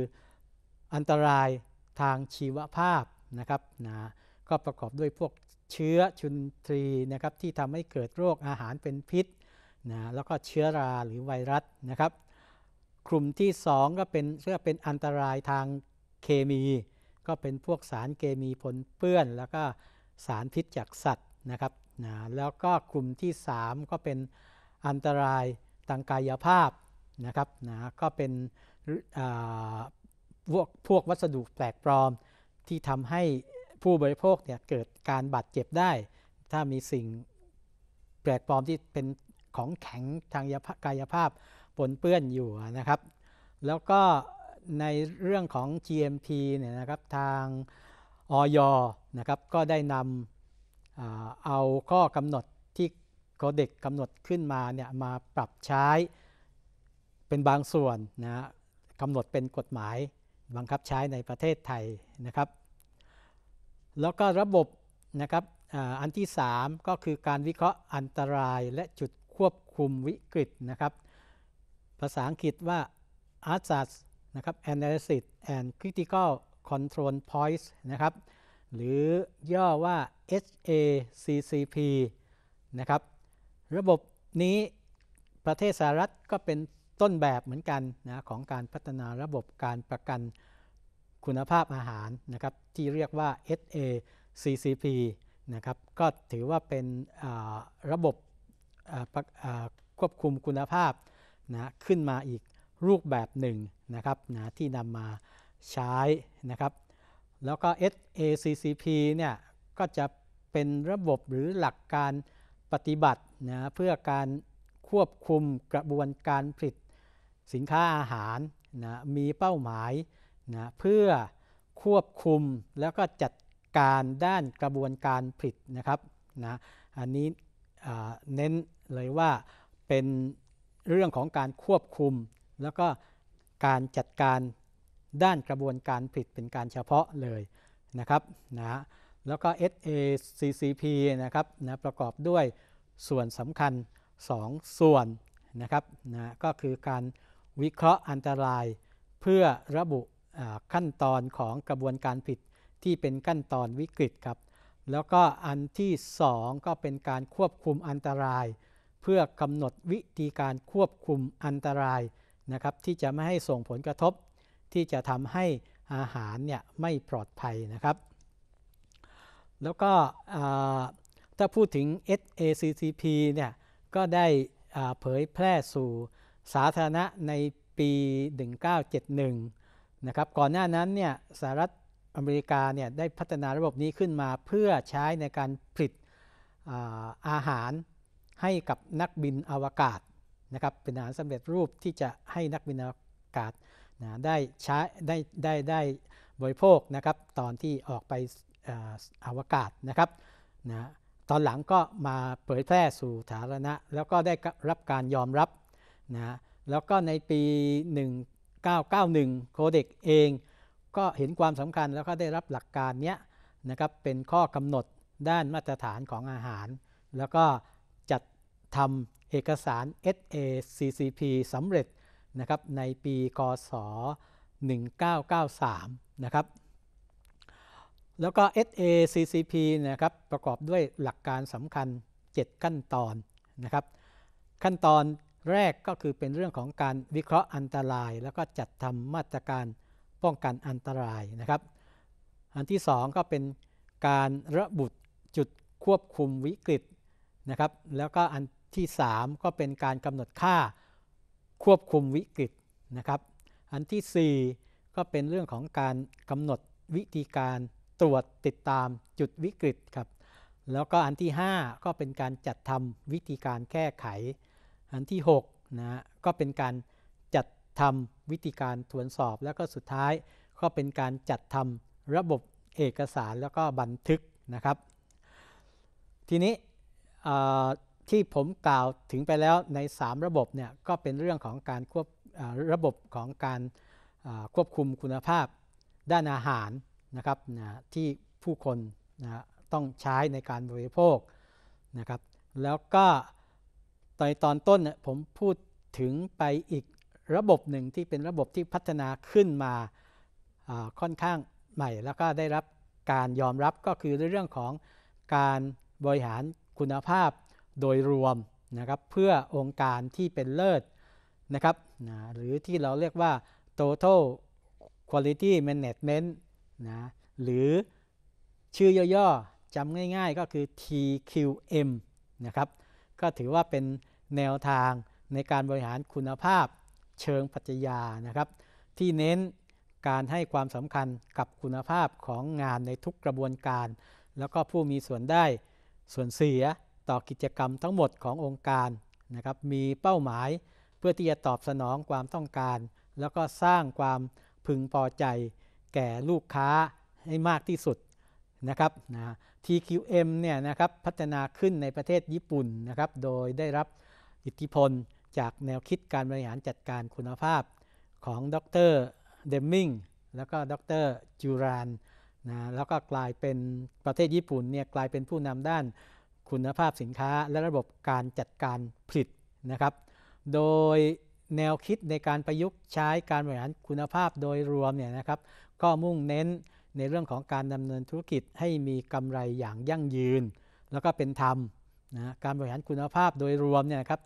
อันตรายทางชีวภาพนะครับนะก็ประกอบด้วยพวกเชื้อชุนทรีนะครับที่ทำให้เกิดโรคอาหารเป็นพิษนะแล้วก็เชื้อราหรือไวรัสนะครับ กลุ่มที่ 2 ก็เป็นเรียกเป็นอันตรายทางเคมี ก็เป็นพวกสารเคมีปนเปื้อน แล้วก็สารพิษจากสัตว์นะครับนะแล้วก็กลุ่มที่3ก็เป็นอันตรายทางกายภาพนะครับนะก็เป็นพวกพวกวัสดุแปลกปลอมที่ทำให้ผู้บริโภคเนี่ยเกิดการบาดเจ็บได้ ถ้ามีสิ่งแปลกปลอมที่เป็นของแข็งทางกายภาพปนเปื้อนอยู่นะครับ แล้วก็ในเรื่องของ GMP เนี่ยนะครับทางอยนะครับก็ได้นำเอาข้อกำหนดที่โคเด็กกำหนดขึ้นมาเนี่ยมาปรับใช้เป็นบางส่วนนะกำหนดเป็นกฎหมายบังคับใช้ในประเทศไทยนะครับ แล้วก็ระบบนะครับอันที่ 3 ก็คือการวิเคราะห์อันตรายและจุดควบคุมวิกฤตนะครับ ภาษาอังกฤษว่า ASAS นะครับ Analysis and Critical Control Points นะครับ หรือย่อว่า HACCP นะครับระบบนี้ประเทศสหรัฐก็เป็นต้นแบบเหมือนกันนะของการพัฒนาระบบการประกันคุณภาพอาหารนะครับที่เรียกว่า SACCP นะครับก็ถือว่าเป็นระบบควบคุมคุณภาพนะขึ้นมาอีกรูปแบบหนึ่งนะครับนะที่นำมาใช้นะครับแล้วก็ SACCP เนี่ยก็จะเป็นระบบหรือหลักการปฏิบัตินะเพื่อการควบคุมกระบวนการผลิตสินค้าอาหารนะมีเป้าหมายนะเพื่อควบคุมแล้วก็จัดการด้านกระบวนการผลิตนะครับนะอันนี้เน้นเลยว่าเป็นเรื่องของการควบคุมแล้วก็การจัดการด้านกระบวนการผลิตเป็นการเฉพาะเลยนะครับนะแล้วก็ SACCP นะครับนะประกอบด้วยส่วนสำคัญ 2 ส่วนนะครับนะก็คือการวิเคราะห์อันตราย เพื่อระบุขั้นตอนของกระบวนการผิดที่เป็นขั้นตอนวิกฤตครับ แล้วก็อันที่ 2 ก็เป็นการควบคุมอันตราย เพื่อกำหนดวิธีการควบคุมอันตรายนะครับ ที่จะไม่ให้ส่งผลกระทบ ที่จะทำให้อาหารเนี่ยไม่ปลอดภัยนะครับแล้วก็ถ้าพูดถึง SACCP เนี่ยก็ได้เผยแพร่สู่สาธารณะในปี 1971 นะครับก่อนหน้านั้นเนี่ยสหรัฐอเมริกาเนี่ยได้พัฒนาระบบนี้ขึ้นมา เพื่อใช้ในการผลิตอาหารให้กับนักบินอวกาศนะครับเป็นอาหารสำเร็จรูปที่จะให้นักบินอวกาศนะได้ใช้ได้ได้ได้บริโภคนะครับตอนที่ออกไปอวกาศนะครับนะตอนหลังก็มาเผยแพร่สู่สาธารณะแล้วก็ได้รับการยอมรับนะแล้วก็ในปี 1991 โคเด็กเอง ก็เห็นความสำคัญแล้วก็ได้รับหลักการนี้นะครับเป็นข้อกำหนดด้านมาตรฐานของอาหาร แล้วก็จัดทำเอกสาร SACCP สำเร็จนะครับในปีคศ1993นะครับแล้วก็ SACCP นะครับ ประกอบด้วยหลักการสำคัญ 7 ขั้นตอน นะครับ ขั้นตอนแรกก็คือเป็นเรื่องของการวิเคราะห์อันตราย แล้วก็จัดทำมาตรการป้องกันอันตรายนะครับ อันที่ 2 ก็เป็นการระบุจุดควบคุมวิกฤตนะครับ แล้วก็อันที่ 3 ก็เป็นการกำหนดค่าควบคุมวิกฤตนะครับ อันที่ 4 ก็เป็นเรื่องของการกำหนดวิธีการตรวจติดตามจุดวิกฤตครับแล้วก็อันที่ 5 ก็เป็นการจัดทำวิธีการแก้ไข อันที่6นะก็เป็นการจัดทำวิธีการตรวจสอบแล้วก็สุดท้ายก็เป็นการจัดทำระบบเอกสารแล้วก็บันทึกนะครับ ทีนี้ที่ผมกล่าวถึงไปแล้วใน 3 ระบบเนี่ยก็เป็นเรื่องของการควบระบบของการควบคุมคุณภาพด้านอาหารนะครับนะที่ผู้คนนะต้องใช้ในการบริโภคนะครับแล้วก็ตอนตอนต้นเนี่ยผมพูดถึงไปอีกระบบหนึ่งที่เป็นระบบที่พัฒนาขึ้นมาค่อนข้างใหม่ แล้วก็ได้รับการยอมรับก็คือในเรื่องของการบริหารคุณภาพโดยรวมนะครับเพื่อองค์การที่เป็นเลิศนะครับนะหรือที่เราเรียกว่า total quality management นะหรือชื่อย่อๆจำง่ายๆ ก็คือ TQM นะครับก็ถือว่าเป็นแนวทางในการบริหารคุณภาพเชิงปัจจัยานะครับที่เน้นการให้ความสำคัญกับคุณภาพของงานในทุกกระบวนการ แล้วก็ผู้มีส่วนได้ส่วนเสียต่อกิจกรรมทั้งหมดขององค์การนะครับมีเป้าหมายเพื่อที่จะตอบสนองความต้องการ แล้วก็สร้างความพึงพอใจแก่ลูกค้าให้มากที่สุดนะครับนะ TQM เนี่ยนะครับพัฒนาขึ้นในประเทศญี่ปุ่นนะครับ โดยได้รับอิทธิพลจากแนวคิดการบริหารจัดการคุณภาพของดรเดมมิงแล้วก็ดรจูรานนะแล้วก็กลายเป็นประเทศญี่ปุ่นเนี่ยกลายเป็นผู้นำด้านคุณภาพสินค้า และระบบการจัดการผลิตนะครับ โดยแนวคิดในการประยุกต์ใช้การบริหารคุณภาพโดยรวมเนี่ยนะครับก็มุ่งเน้นในเรื่องของการดำเนินธุรกิจให้มีกำไรอย่างยั่งยืน แล้วก็เป็นธรรมนะการบริหารคุณภาพโดยรวมเนี่ยครับ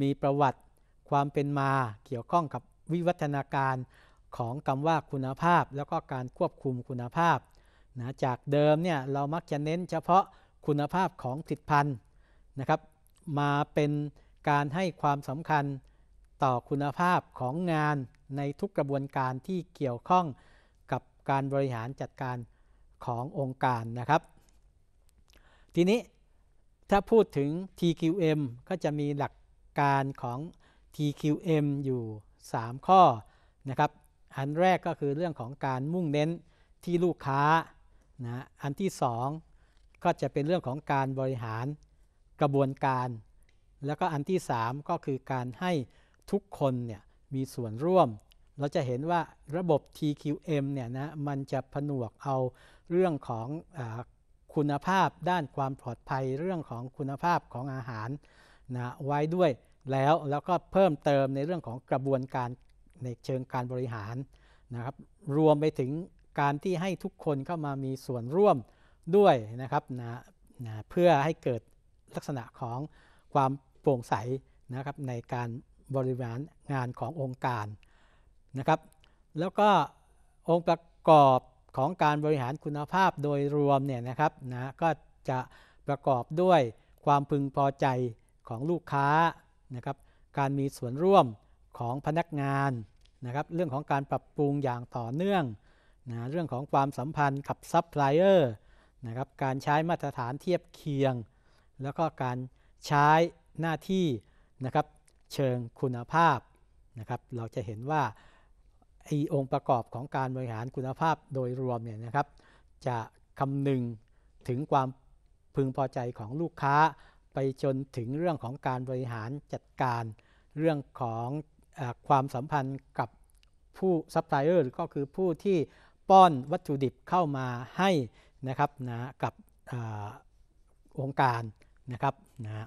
มีประวัติความเป็นมาเกี่ยวข้องกับวิวัฒนาการของคำว่าคุณภาพ แล้วก็การควบคุมคุณภาพนะจากเดิมเนี่ยเรามักจะเน้นเฉพาะคุณภาพของผลิตภัณฑ์นะครับมาเป็นการให้ความสำคัญต่อคุณภาพของงานในทุกกระบวนการที่เกี่ยวข้องการบริหารจัดการขององค์การนะครับ ทีนี้ถ้าพูดถึง TQM ก็จะมีหลักการของ TQM อยู่ 3 ข้อ นะครับ อันแรกก็คือเรื่องของการมุ่งเน้นที่ลูกค้านะอันที่2ก็จะเป็นเรื่องของการบริหารกระบวนการ แล้วก็อันที่ 3 ก็คือการให้ทุกคนเนี่ยมีส่วนร่วมเราจะเห็นว่าระบบ TQM เนี่ยนะ มันจะผนวกเอาเรื่องของอคุณภาพด้านความปลอดภัยเรื่องของคุณภาพของอาหารนะไว้ด้วยแล้วแล้วก็เพิ่มเติมในเรื่องของกระบวนการในเชิงการบริหารนะครับรวมไปถึงการที่ให้ทุกคนเข้ามามีส่วนร่วมด้วยนะครับนะนะเพื่อให้เกิดลักษณะของความโปร่งใสนะครับในการบริหารงานขององค์การนะครับแล้วก็องค์ประกอบของการบริหารคุณภาพโดยรวมเนี่ยนะครับนะก็จะประกอบด้วยความพึงพอใจของลูกค้านะครับการมีส่วนร่วมของพนักงานนะครับเรื่องของการปรับปรุงอย่างต่อเนื่องนะเรื่องของความสัมพันธ์กับซัพพลายเออร์นะครับการใช้มาตรฐานเทียบเคียง แล้วก็การใช้หน้าที่นะครับเชิงคุณภาพนะครับเราจะเห็นว่าไอองค์ประกอบของการบริหารคุณภาพโดยรวมเนี่ยนะครับ จะคำนึงถึงความพึงพอใจของลูกค้าไปจนถึงเรื่องของการบริหารจัดการ เรื่องของอความสัมพันธ์กับผู้ซัพพลายเออร์ก็คือผู้ที่ป้อนวัตถุดิบเข้ามาให้นะครับนะกับอองค์การนะครับนะ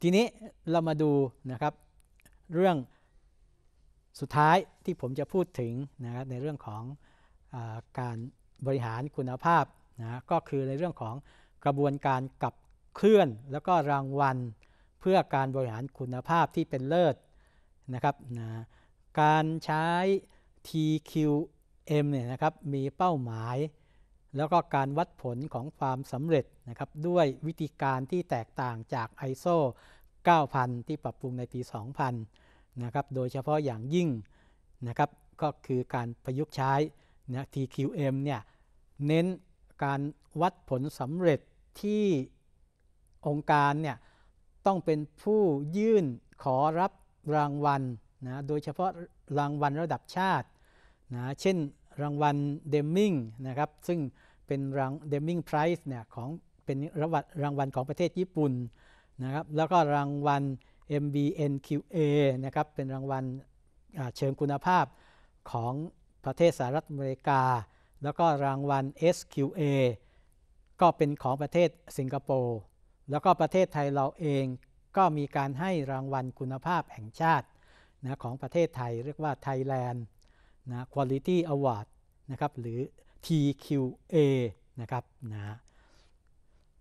ทีนี้เรามาดูนะครับเรื่องสุดท้ายที่ผมจะพูดถึงนะครับในเรื่องของอการบริหารคุณภาพนะก็คือในเรื่องของกระบวนการกับเคลื่อนแล้วก็รางวัล เพื่อการบริหารคุณภาพที่เป็นเลิศนะครับนะการใช้ TQM เนี่ยนะครับมีเป้าหมาย แล้วก็การวัดผลของความสำเร็จนะครับด้วยวิธีการที่แตกต่างจาก ISO 9000 ที่ปรับปรุงในปี 2000นะครับ โดยเฉพาะอย่างยิ่งนะครับ ก็คือการประยุกต์ใช้นะ TQM เนี่ยเน้นการวัดผลสำเร็จที่องค์การเนี่ยต้องเป็นผู้ยื่นขอรับรางวัลนะ โดยเฉพาะรางวัลระดับชาตินะเช่นรางวัลเดมมิงนะครับ ซึ่งเป็นรางเดมมิงไพรส์เนี่ยของเป็นรางวัลของประเทศญี่ปุ่นนะครับ แล้วก็รางวัล MBNQA นะครับ เป็นรางวัลเชิงคุณภาพของประเทศสหรัฐอเมริกา แล้วก็รางวัล SQA ก็เป็นของประเทศสิงคโปร์ แล้วก็ประเทศไทยเราเองก็มีการให้รางวัลคุณภาพแห่งชาตินะของประเทศไทย เรียกว่า Thailand นะ Quality Award นะครับ หรือ TQA นะครับนะ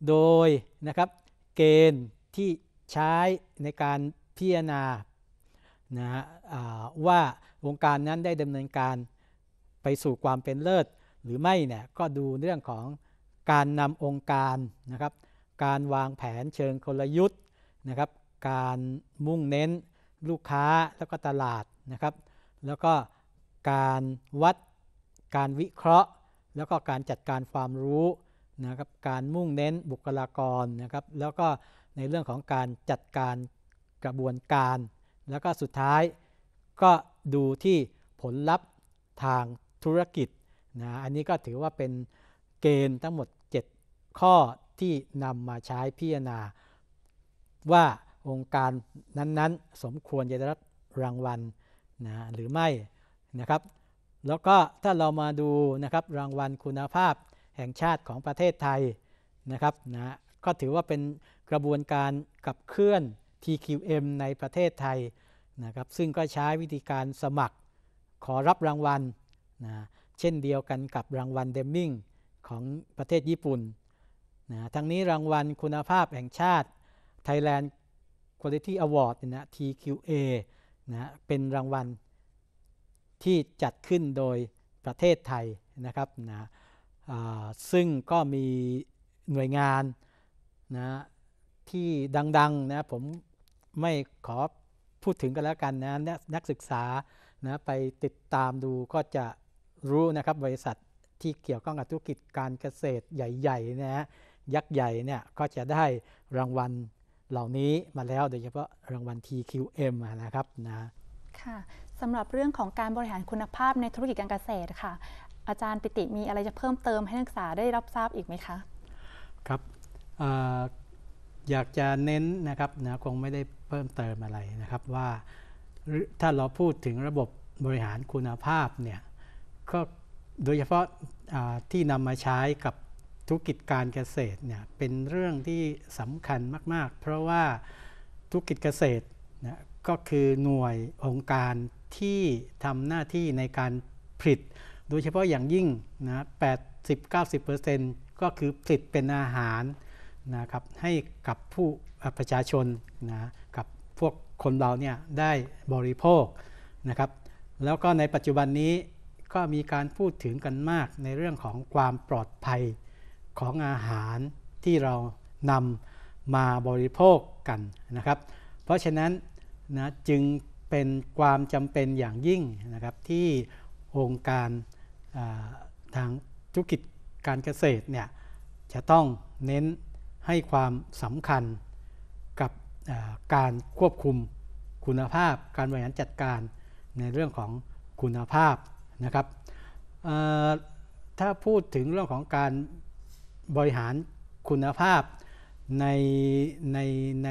โดยนะครับเกณฑ์ที่ใช้ในการพิจารณานะฮะว่าวงการนั้นได้ดำเนินการไปสู่ความเป็นเลิศ หรือไม่เนี่ยก็ดูเรื่องของการนำองค์การนะครับ การวางแผนเชิงกลยุทธ์นะครับ การมุ่งเน้น ลูกค้าแล้วก็ตลาดนะครับ แล้วก็การวัดการวิเคราะห์ แล้วก็การจัดการความรู้นะครับการมุ่งเน้นบุคลากรนะครับแล้วก็ในเรื่องของการจัดการกระบวนการ แล้วก็สุดท้ายก็ดูที่ผลลัพธ์ทางธุรกิจนะ อันนี้ก็ถือว่าเป็นเกณฑ์ทั้งหมด 7 ข้อที่นำมาใช้พิจารณา ว่าองค์การนั้นๆ สมควรจะได้รับรางวัลนะหรือไม่นะครับ แล้วก็ถ้าเรามาดูนะครับรางวัลคุณภาพแห่งชาติของประเทศไทยนะครับนะก็ถือว่าเป็นกระบวนการกับเคลื่อน TQM ในประเทศไทยนะครับซึ่งก็ใช้วิธีการสมัครขอรับรางวัลนะเช่นเดียวกันกับรางวัลเดมมิงของประเทศญี่ปุ่นนะทั้งนี้รางวัลคุณภาพแห่งชาติ Thailand Quality Award นะ TQA นะเป็นรางวัลที่จัดขึ้นโดยประเทศไทยนะครับนะซึ่งก็มีหน่วยงานนะที่ดังๆนะผมไม่ขอพูดถึงกันแล้วกันนะนักศึกษานะไปติดตามดูก็จะรู้นะครับบริษัทที่เกี่ยวข้องกับธุรกิจการเกษตรใหญ่ๆนะฮะยักษ์ใหญ่เนี่ยก็จะได้รางวัลเหล่านี้มาแล้ว โดยเฉพาะรางวัล TQM นะครับนะค่ะสำหรับเรื่องของการบริหารคุณภาพในธุรกิจการเกษตรค่ะ อาจารย์ปิติมีอะไรจะเพิ่มเติมให้นักศึกษาได้รับทราบอีกไหมคะ ครับอยากจะเน้นนะครับนะคงไม่ได้เพิ่มเติมอะไรนะครับว่าถ้าเราพูดถึงระบบบริหารคุณภาพเนี่ยก็โดยเฉพาะาที่นำมาใช้กับธุรกิจการเกษตรเนี่ยเป็นเรื่องที่สำคัญมาก ๆ เพราะว่าธุรกิจเกษตรนะก็คือหน่วยองค์การที่ทำหน้าที่ในการผลิตโดยเฉพาะอย่างยิ่งนะ80-90%ก็คือผลิตเป็นอาหารนะครับให้กับผู้ประชาชนนะกับพวกคนเราเนี่ยได้บริโภคนะครับแล้วก็ในปัจจุบันนี้ก็มีการพูดถึงกันมากในเรื่องของความปลอดภัยของอาหารที่เรานำมาบริโภคกันนะครับเพราะฉะนั้นนะจึงเป็นความจำเป็นอย่างยิ่งนะครับที่องค์การทางธุรกิจการเกษตรเนี่ยจะต้องเน้นให้ความสำคัญกับการควบคุมคุณภาพ การบริหารจัดการในเรื่องของคุณภาพนะครับถ้าพูดถึงเรื่องของการบริหารคุณภาพในในใน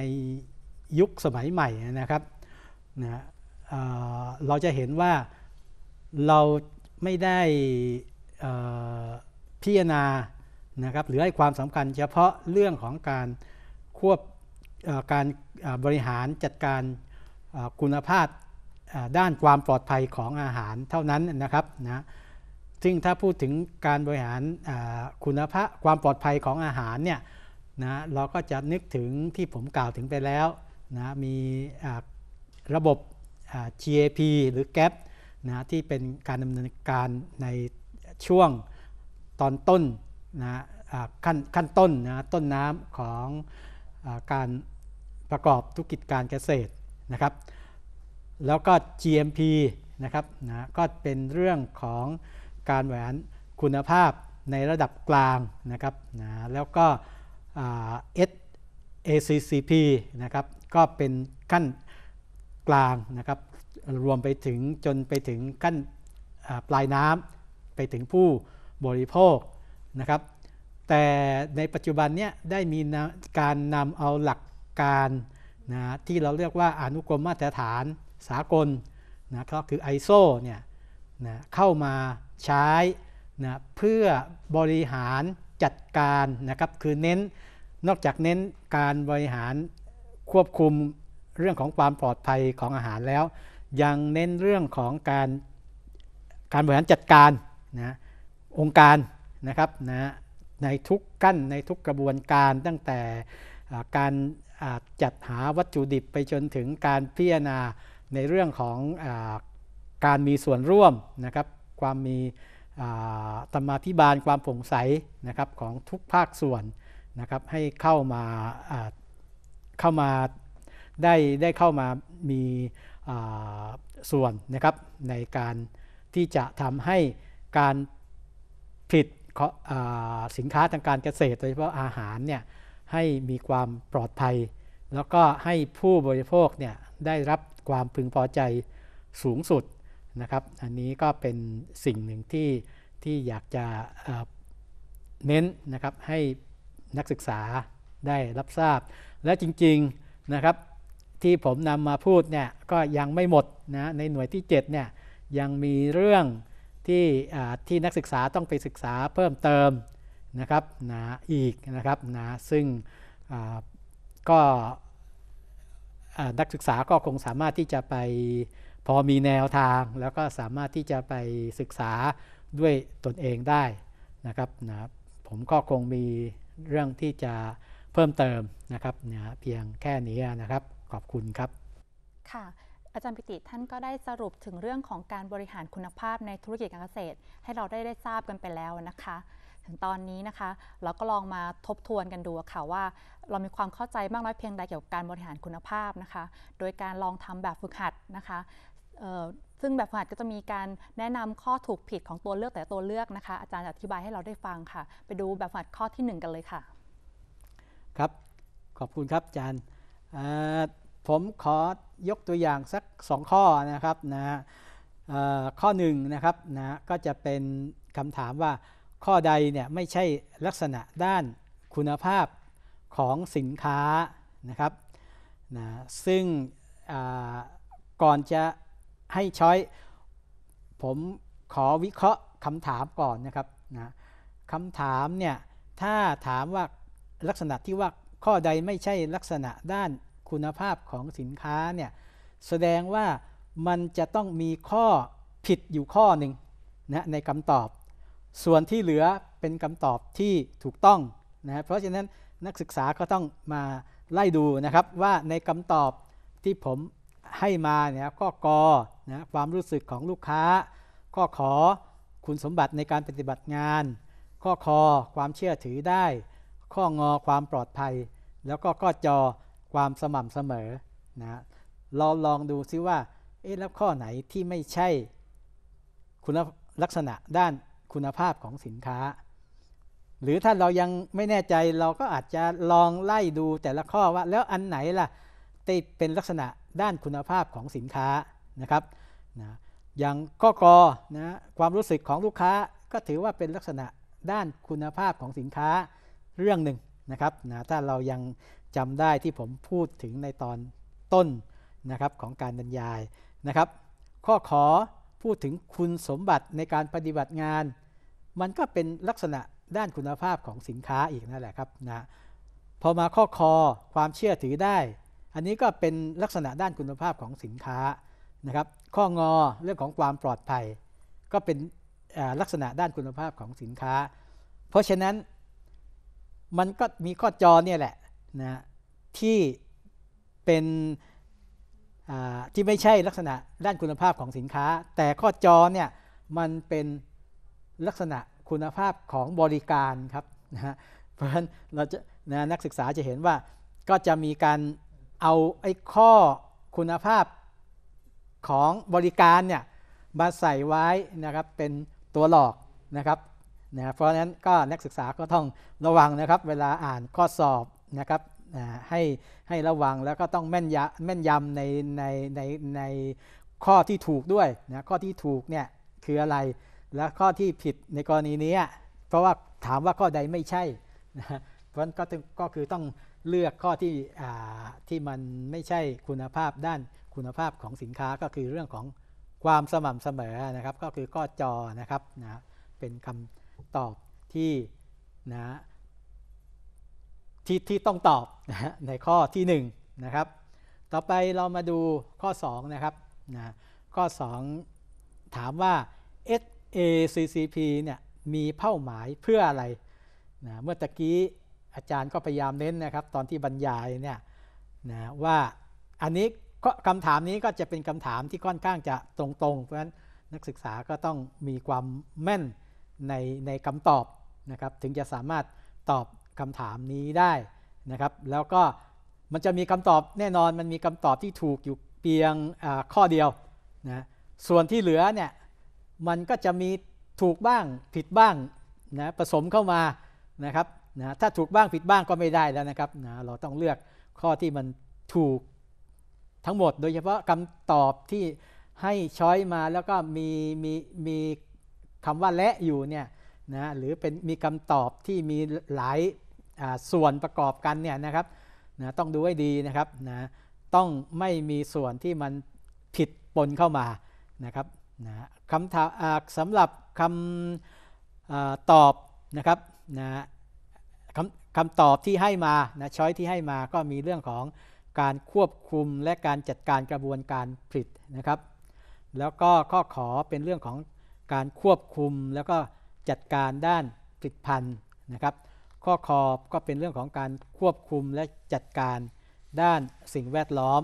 ยุคสมัยใหม่นะครับนะเเราจะเห็นว่าเราไม่ได้พิจารณานะครับหรือให้ความสำคัญเฉพาะเรื่องของการควบการบริหารจัดการคุณภาพด้านความปลอดภัยของอาหารเท่านั้นนะครับนะซึ่งถ้าพูดถึงการบริหารคุณภาพความปลอดภัยของอาหารเนี่ยนะเราก็จะนึกถึงที่ผมกล่าวถึงไปแล้วนะมีระบบ GAP หรือ GAP นะที่เป็นการดำเนินการในช่วงตอนต้นนะขั้นขั้นต้นนะต้นน้ำของอการประกอบธุรกิจการเกษตรนะครับแล้วก็ GMP นะครับนะก็เป็นเรื่องของการแหวนคุณภาพในระดับกลางนะครับนะแล้วก็ ACCP นะครับก็เป็นขั้นกลางนะครับรวมไปถึงจนไปถึงขั้นปลายน้ำไปถึงผู้บริโภคนะครับ แต่ในปัจจุบันเนี้ยได้มีการนำเอาหลักการนะที่เราเรียกว่าอนุกรมมาตรฐานสากลนะก็คือ ISO เนี่ยนะเข้ามาใช้นะเพื่อบริหารจัดการนะครับ คือเน้นนอกจากเน้นการบริหารควบคุมเรื่องของความปลอดภัยของอาหารแล้ว ยังเน้นเรื่องของการการบริหารจัดการนะองค์การนะครับนะในทุกกั้นในทุกกระบวนการตั้งแต่การจัดหาวัตถุดิบไปจนถึงการพิจารณาในเรื่องของอการมีส่วนร่วมนะครับความมีธรรมาภิบาลความโปร่งใสนะครับของทุกภาคส่วนนะครับให้เข้ามาเข้ามาได้ได้เข้ามามีส่วนนะครับในการที่จะทำให้การผิดสินค้าทางการเกษตร โดยเฉพาะอาหารเนี่ยให้มีความปลอดภัย แล้วก็ให้ผู้บริโภคเนี่ยได้รับความพึงพอใจสูงสุดนะครับอันนี้ก็เป็นสิ่งหนึ่งที่ที่อยากจะเน้นนะครับให้นักศึกษาได้รับทราบ และจริงๆนะครับที่ผมนำมาพูดเนี่ยก็ยังไม่หมดนะในหน่วยที่7เนี่ยยังมีเรื่องที่ที่นักศึกษาต้องไปศึกษาเพิ่มเติมนะครับนะอีกนะครับนะซึ่งก็นักศึกษาก็คงสามารถที่จะไปพอมีแนวทาง แล้วก็สามารถที่จะไปศึกษาด้วยตนเองได้นะครับนะผมก็คงมีเรื่องที่จะเพิ่มเติมนะครับนะเพียงแค่นี้นะครับขอบคุณครับ ค่ะอาจารย์พิติท่านก็ได้สรุปถึงเรื่องของการบริหารคุณภาพในธุรกิจการเกษตร ให้เราได้ได้ทราบกันไปแล้วนะคะ ถึงตอนนี้นะคะเราก็ลองมาทบทวนกันดูค่ะว่า เรามีความเข้าใจมากน้อยเพียงใดเกี่ยวกับการบริหารคุณภาพนะคะ โดยการลองทำแบบฝึกหัดนะคะซึ่งแบบฝึกหัดก็จะมีการแนะนำข้อถูกผิดของตัวเลือกแต่ตัวเลือกนะคะอาจารย์อธิบายให้เราได้ฟังค่ะ ไปดูแบบฝึกหัดข้อที่ 1 กันเลยค่ะ ครับ ขอบคุณครับอาจารย์ผมขอยกตัวอย่างสัก 2 ข้อนะครับนะะข้อหนึ่งนะครับนะก็จะเป็นคำถามว่าข้อใดเนี่ยไม่ใช่ลักษณะด้านคุณภาพของสินค้านะครับนะซึ่งก่อนจะให้ช้อย ผมขอวิเคราะห์คำถามก่อนนะครับนะคำถามเนี่ยถ้าถามว่าลักษณะที่ว่าข้อใดไม่ใช่ลักษณะด้านคุณภาพของสินค้าเนี่ยแสดงว่ามันจะต้องมีข้อผิดอยู่ข้อหนึ่งนะในคำตอบ ส่วนที่เหลือเป็นคำตอบที่ถูกต้องนะเพราะฉะนั้นนักศึกษาก็ต้องมาไล่ดูนะครับว่าในคำตอบที่ผมให้มาเนี่ยข้อกอนะความรู้สึกของลูกค้า ข้อขอคุณสมบัติในการปฏิบัติงาน ข้อคอความเชื่อถือได้ ข้องอความปลอดภัย แล้วก็ข้อจอความสม่ำเสมอนะเราลองดูซิว่า เอ๊ะแล้วข้อไหนที่ไม่ใช่ คุณลักษณะด้านคุณภาพของสินค้า หรือถ้าเรายังไม่แน่ใจเราก็อาจจะลองไล่ดูแต่ละข้อว่า แล้วอันไหนล่ะที่เป็นลักษณะด้านคุณภาพของสินค้านะครับนะอย่างข้อกอนะความรู้สึกของลูกค้าก็ถือว่าเป็นลักษณะ ด้านคุณภาพของสินค้าเรื่องหนึ่งนะครับนะถ้าเรายังจำได้ที่ผมพูดถึงในตอนต้นนะครับของการบรรยายนะครับ ข้อขอพูดถึงคุณสมบัติในการปฏิบัติงาน มันก็เป็นลักษณะด้านคุณภาพของสินค้าอีกนั่นแหละครับนะ พอมาข้อคอความเชื่อถือได้ อันนี้ก็เป็นลักษณะด้านคุณภาพของสินค้านะครับ ข้องอเรื่องของความปลอดภัย ก็เป็นลักษณะด้านคุณภาพของสินค้า เพราะฉะนั้น มันก็มีข้อจอเนี่ยแหละนะที่เป็นที่ไม่ใช่ลักษณะด้านคุณภาพของสินค้า แต่ข้อจอเนี่ยมันเป็นลักษณะคุณภาพของบริการครับนะเพราะฉะนั้นเราจะนะนักศึกษาจะเห็นว่าก็จะมีการเอาไอ้ข้อคุณภาพของบริการเนี่ยมาใส่ไว้นะครับเป็นตัวหลอกนะครับนะเพราะฉะนั้นก็นักศึกษาก็ต้อง ระวังนะครับเวลาอ่านข้อสอบนะครับให้ให้ระวังแล้วก็ต้องแม่นยำแม่นยำในในในในข้อที่ถูกด้วยนะข้อที่ถูกเนี่ยคืออะไรและข้อที่ผิดในกรณีนี้ เพราะว่าถามว่าข้อใดไม่ใช่นะเพราะั้นก็ก็คือต้องเลือกข้อที่ที่มันไม่ใช่คุณภาพด้านคุณภาพของสินค้าก็คือเรื่องของความสม่ำเสมอนะครับ ก็คือข้อจอนะครับนะเป็นคำตอบที่นะที่ที่ต้องตอบนะในข้อที่ 1 นะครับ ต่อไปเรามาดูข้อ 2 นะครับนะข้อ 2 ถามว่า SACCP เนี่ยมีเป้าหมายเพื่ออะไรนะเมื่อตะกี้อาจารย์ก็พยายามเน้นนะครับ ตอนที่บรรยายเนี่ยนะว่าอันนี้คำถามนี้ก็จะเป็นคำถามที่ค่อนข้างจะตรงๆ เพราะฉะนั้นนักศึกษาก็ต้องมีความแม่นในในคำตอบนะครับถึงจะสามารถตอบคำถามนี้ได้นะครับแล้วก็มันจะมีคำตอบแน่นอน มันมีคำตอบที่ถูกอยู่เพียงข้อเดียวนะส่วนที่เหลือเนี่ยมันก็จะมีถูกบ้างผิดบ้างนะผสมเข้ามานะครับนะถ้าถูกบ้างผิดบ้างก็ไม่ได้แล้วนะครับนะเราต้องเลือกข้อที่มันถูกทั้งหมด โดยเฉพาะคำตอบที่ให้ช้อยมาแล้วก็มีมีมีคำว่าและอยู่เนี่ยนะหรือเป็น มีคำตอบที่มีหลายส่วนประกอบกันเนี่ยนะครับนะต้องดูให้ดีนะครับนะต้องไม่มีส่วนที่มันผิดปนเข้ามานะครับนะคำถามสำหรับคำตอบนะครับนะคำคำตอบที่ให้มานะช้อยที่ให้มาก็มีเรื่องของการควบคุมและการจัดการกระบวนการผลิตนะครับ แล้วก็ข้อขอเป็นเรื่องของการควบคุม แล้วก็จัดการด้านผลิตภัณฑ์นะครับข้อคอบก็เป็นเรื่องของการควบคุมและจัดการด้านสิ่งแวดล้อม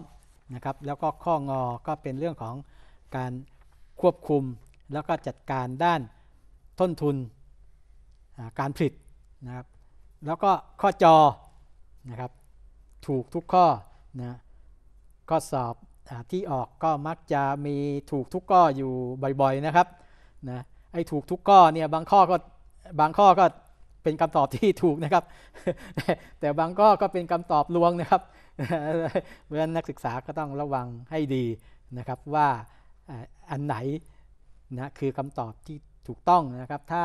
นะครับแล้วก็ข้องอก็เป็นเรื่องของการควบคุมแล้วก็จัดการด้านต้นทุนการผลิตนะครับ แล้วก็ข้อจอนะครับ ถูกทุกข้อนะข้อสอบอที่ออกก็มักจะมีถูกทุกข้ออยู่บ่อยๆนะครับนะไอ้ถูกทุกข้อเนี่ยบางข้อก็บางข้อก็เป็นคำตอบที่ถูกนะครับ แต่บางก็ก็เป็นคำตอบลวงนะครับเพราะฉะนั้นนักศึกษาก็ต้องระวังให้ดีนะครับ ว่าอันไหนนะคือคำตอบที่ถูกต้องนะครับ ถ้า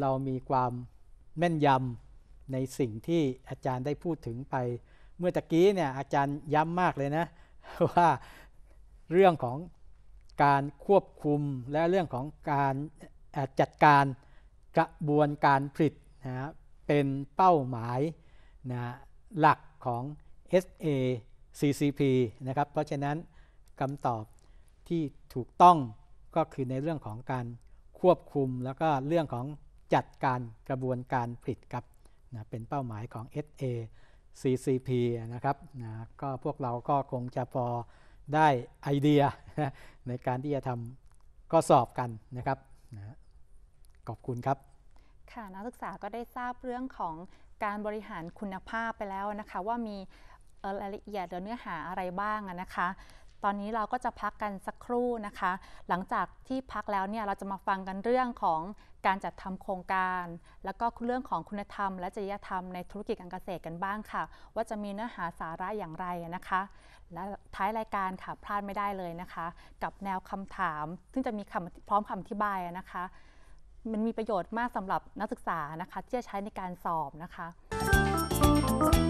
เรามีความแม่นยำในสิ่งที่อาจารย์ได้พูดถึงไป เมื่อตะกี้เนี่ยอาจารย์ย้ำมากเลยนะ ว่าเรื่องของการควบคุมและเรื่องของการจัดการกระบวนการผลิตะเป็นเป้าหมายนะหลักของ SACCP นะครับ เพราะฉะนั้นคำตอบที่ถูกต้องก็คือในเรื่องของการควบคุม แล้วก็เรื่องของจัดการกระบวนการผลิตครับนะเป็นเป้าหมายของ SACCP นะครับนะก็พวกเราก็คงจะพอได้ไอเดีย ในการที่จะทำข้อสอบกันนะครับนะขอบคุณครับค่ะนักศึกษาก็ได้ทราบเรื่องของการบริหารคุณภาพไปแล้วนะคะ ว่ามีรายละเอียดหรือเนื้อหาอะไรบ้างนะคะ ตอนนี้เราก็จะพักกันสักครู่นะคะ หลังจากที่พักแล้วเนี่ยเราจะมาฟังกันเรื่องของการจัดทำโครงการ แล้วก็เรื่องของคุณธรรม และจริยธรรมในธุรกิจการเกษตรกันบ้างค่ะ ว่าจะมีเนื้อหาสาระอย่างไรนะคะ และท้ายรายการค่ะพลาดไม่ได้เลยนะคะ กับแนวคำถามซึ่งจะมีคำพร้อมคำอธิบายนะคะมันมีประโยชน์มากสำหรับนักศึกษานะคะที่จะใช้ในการสอบนะคะ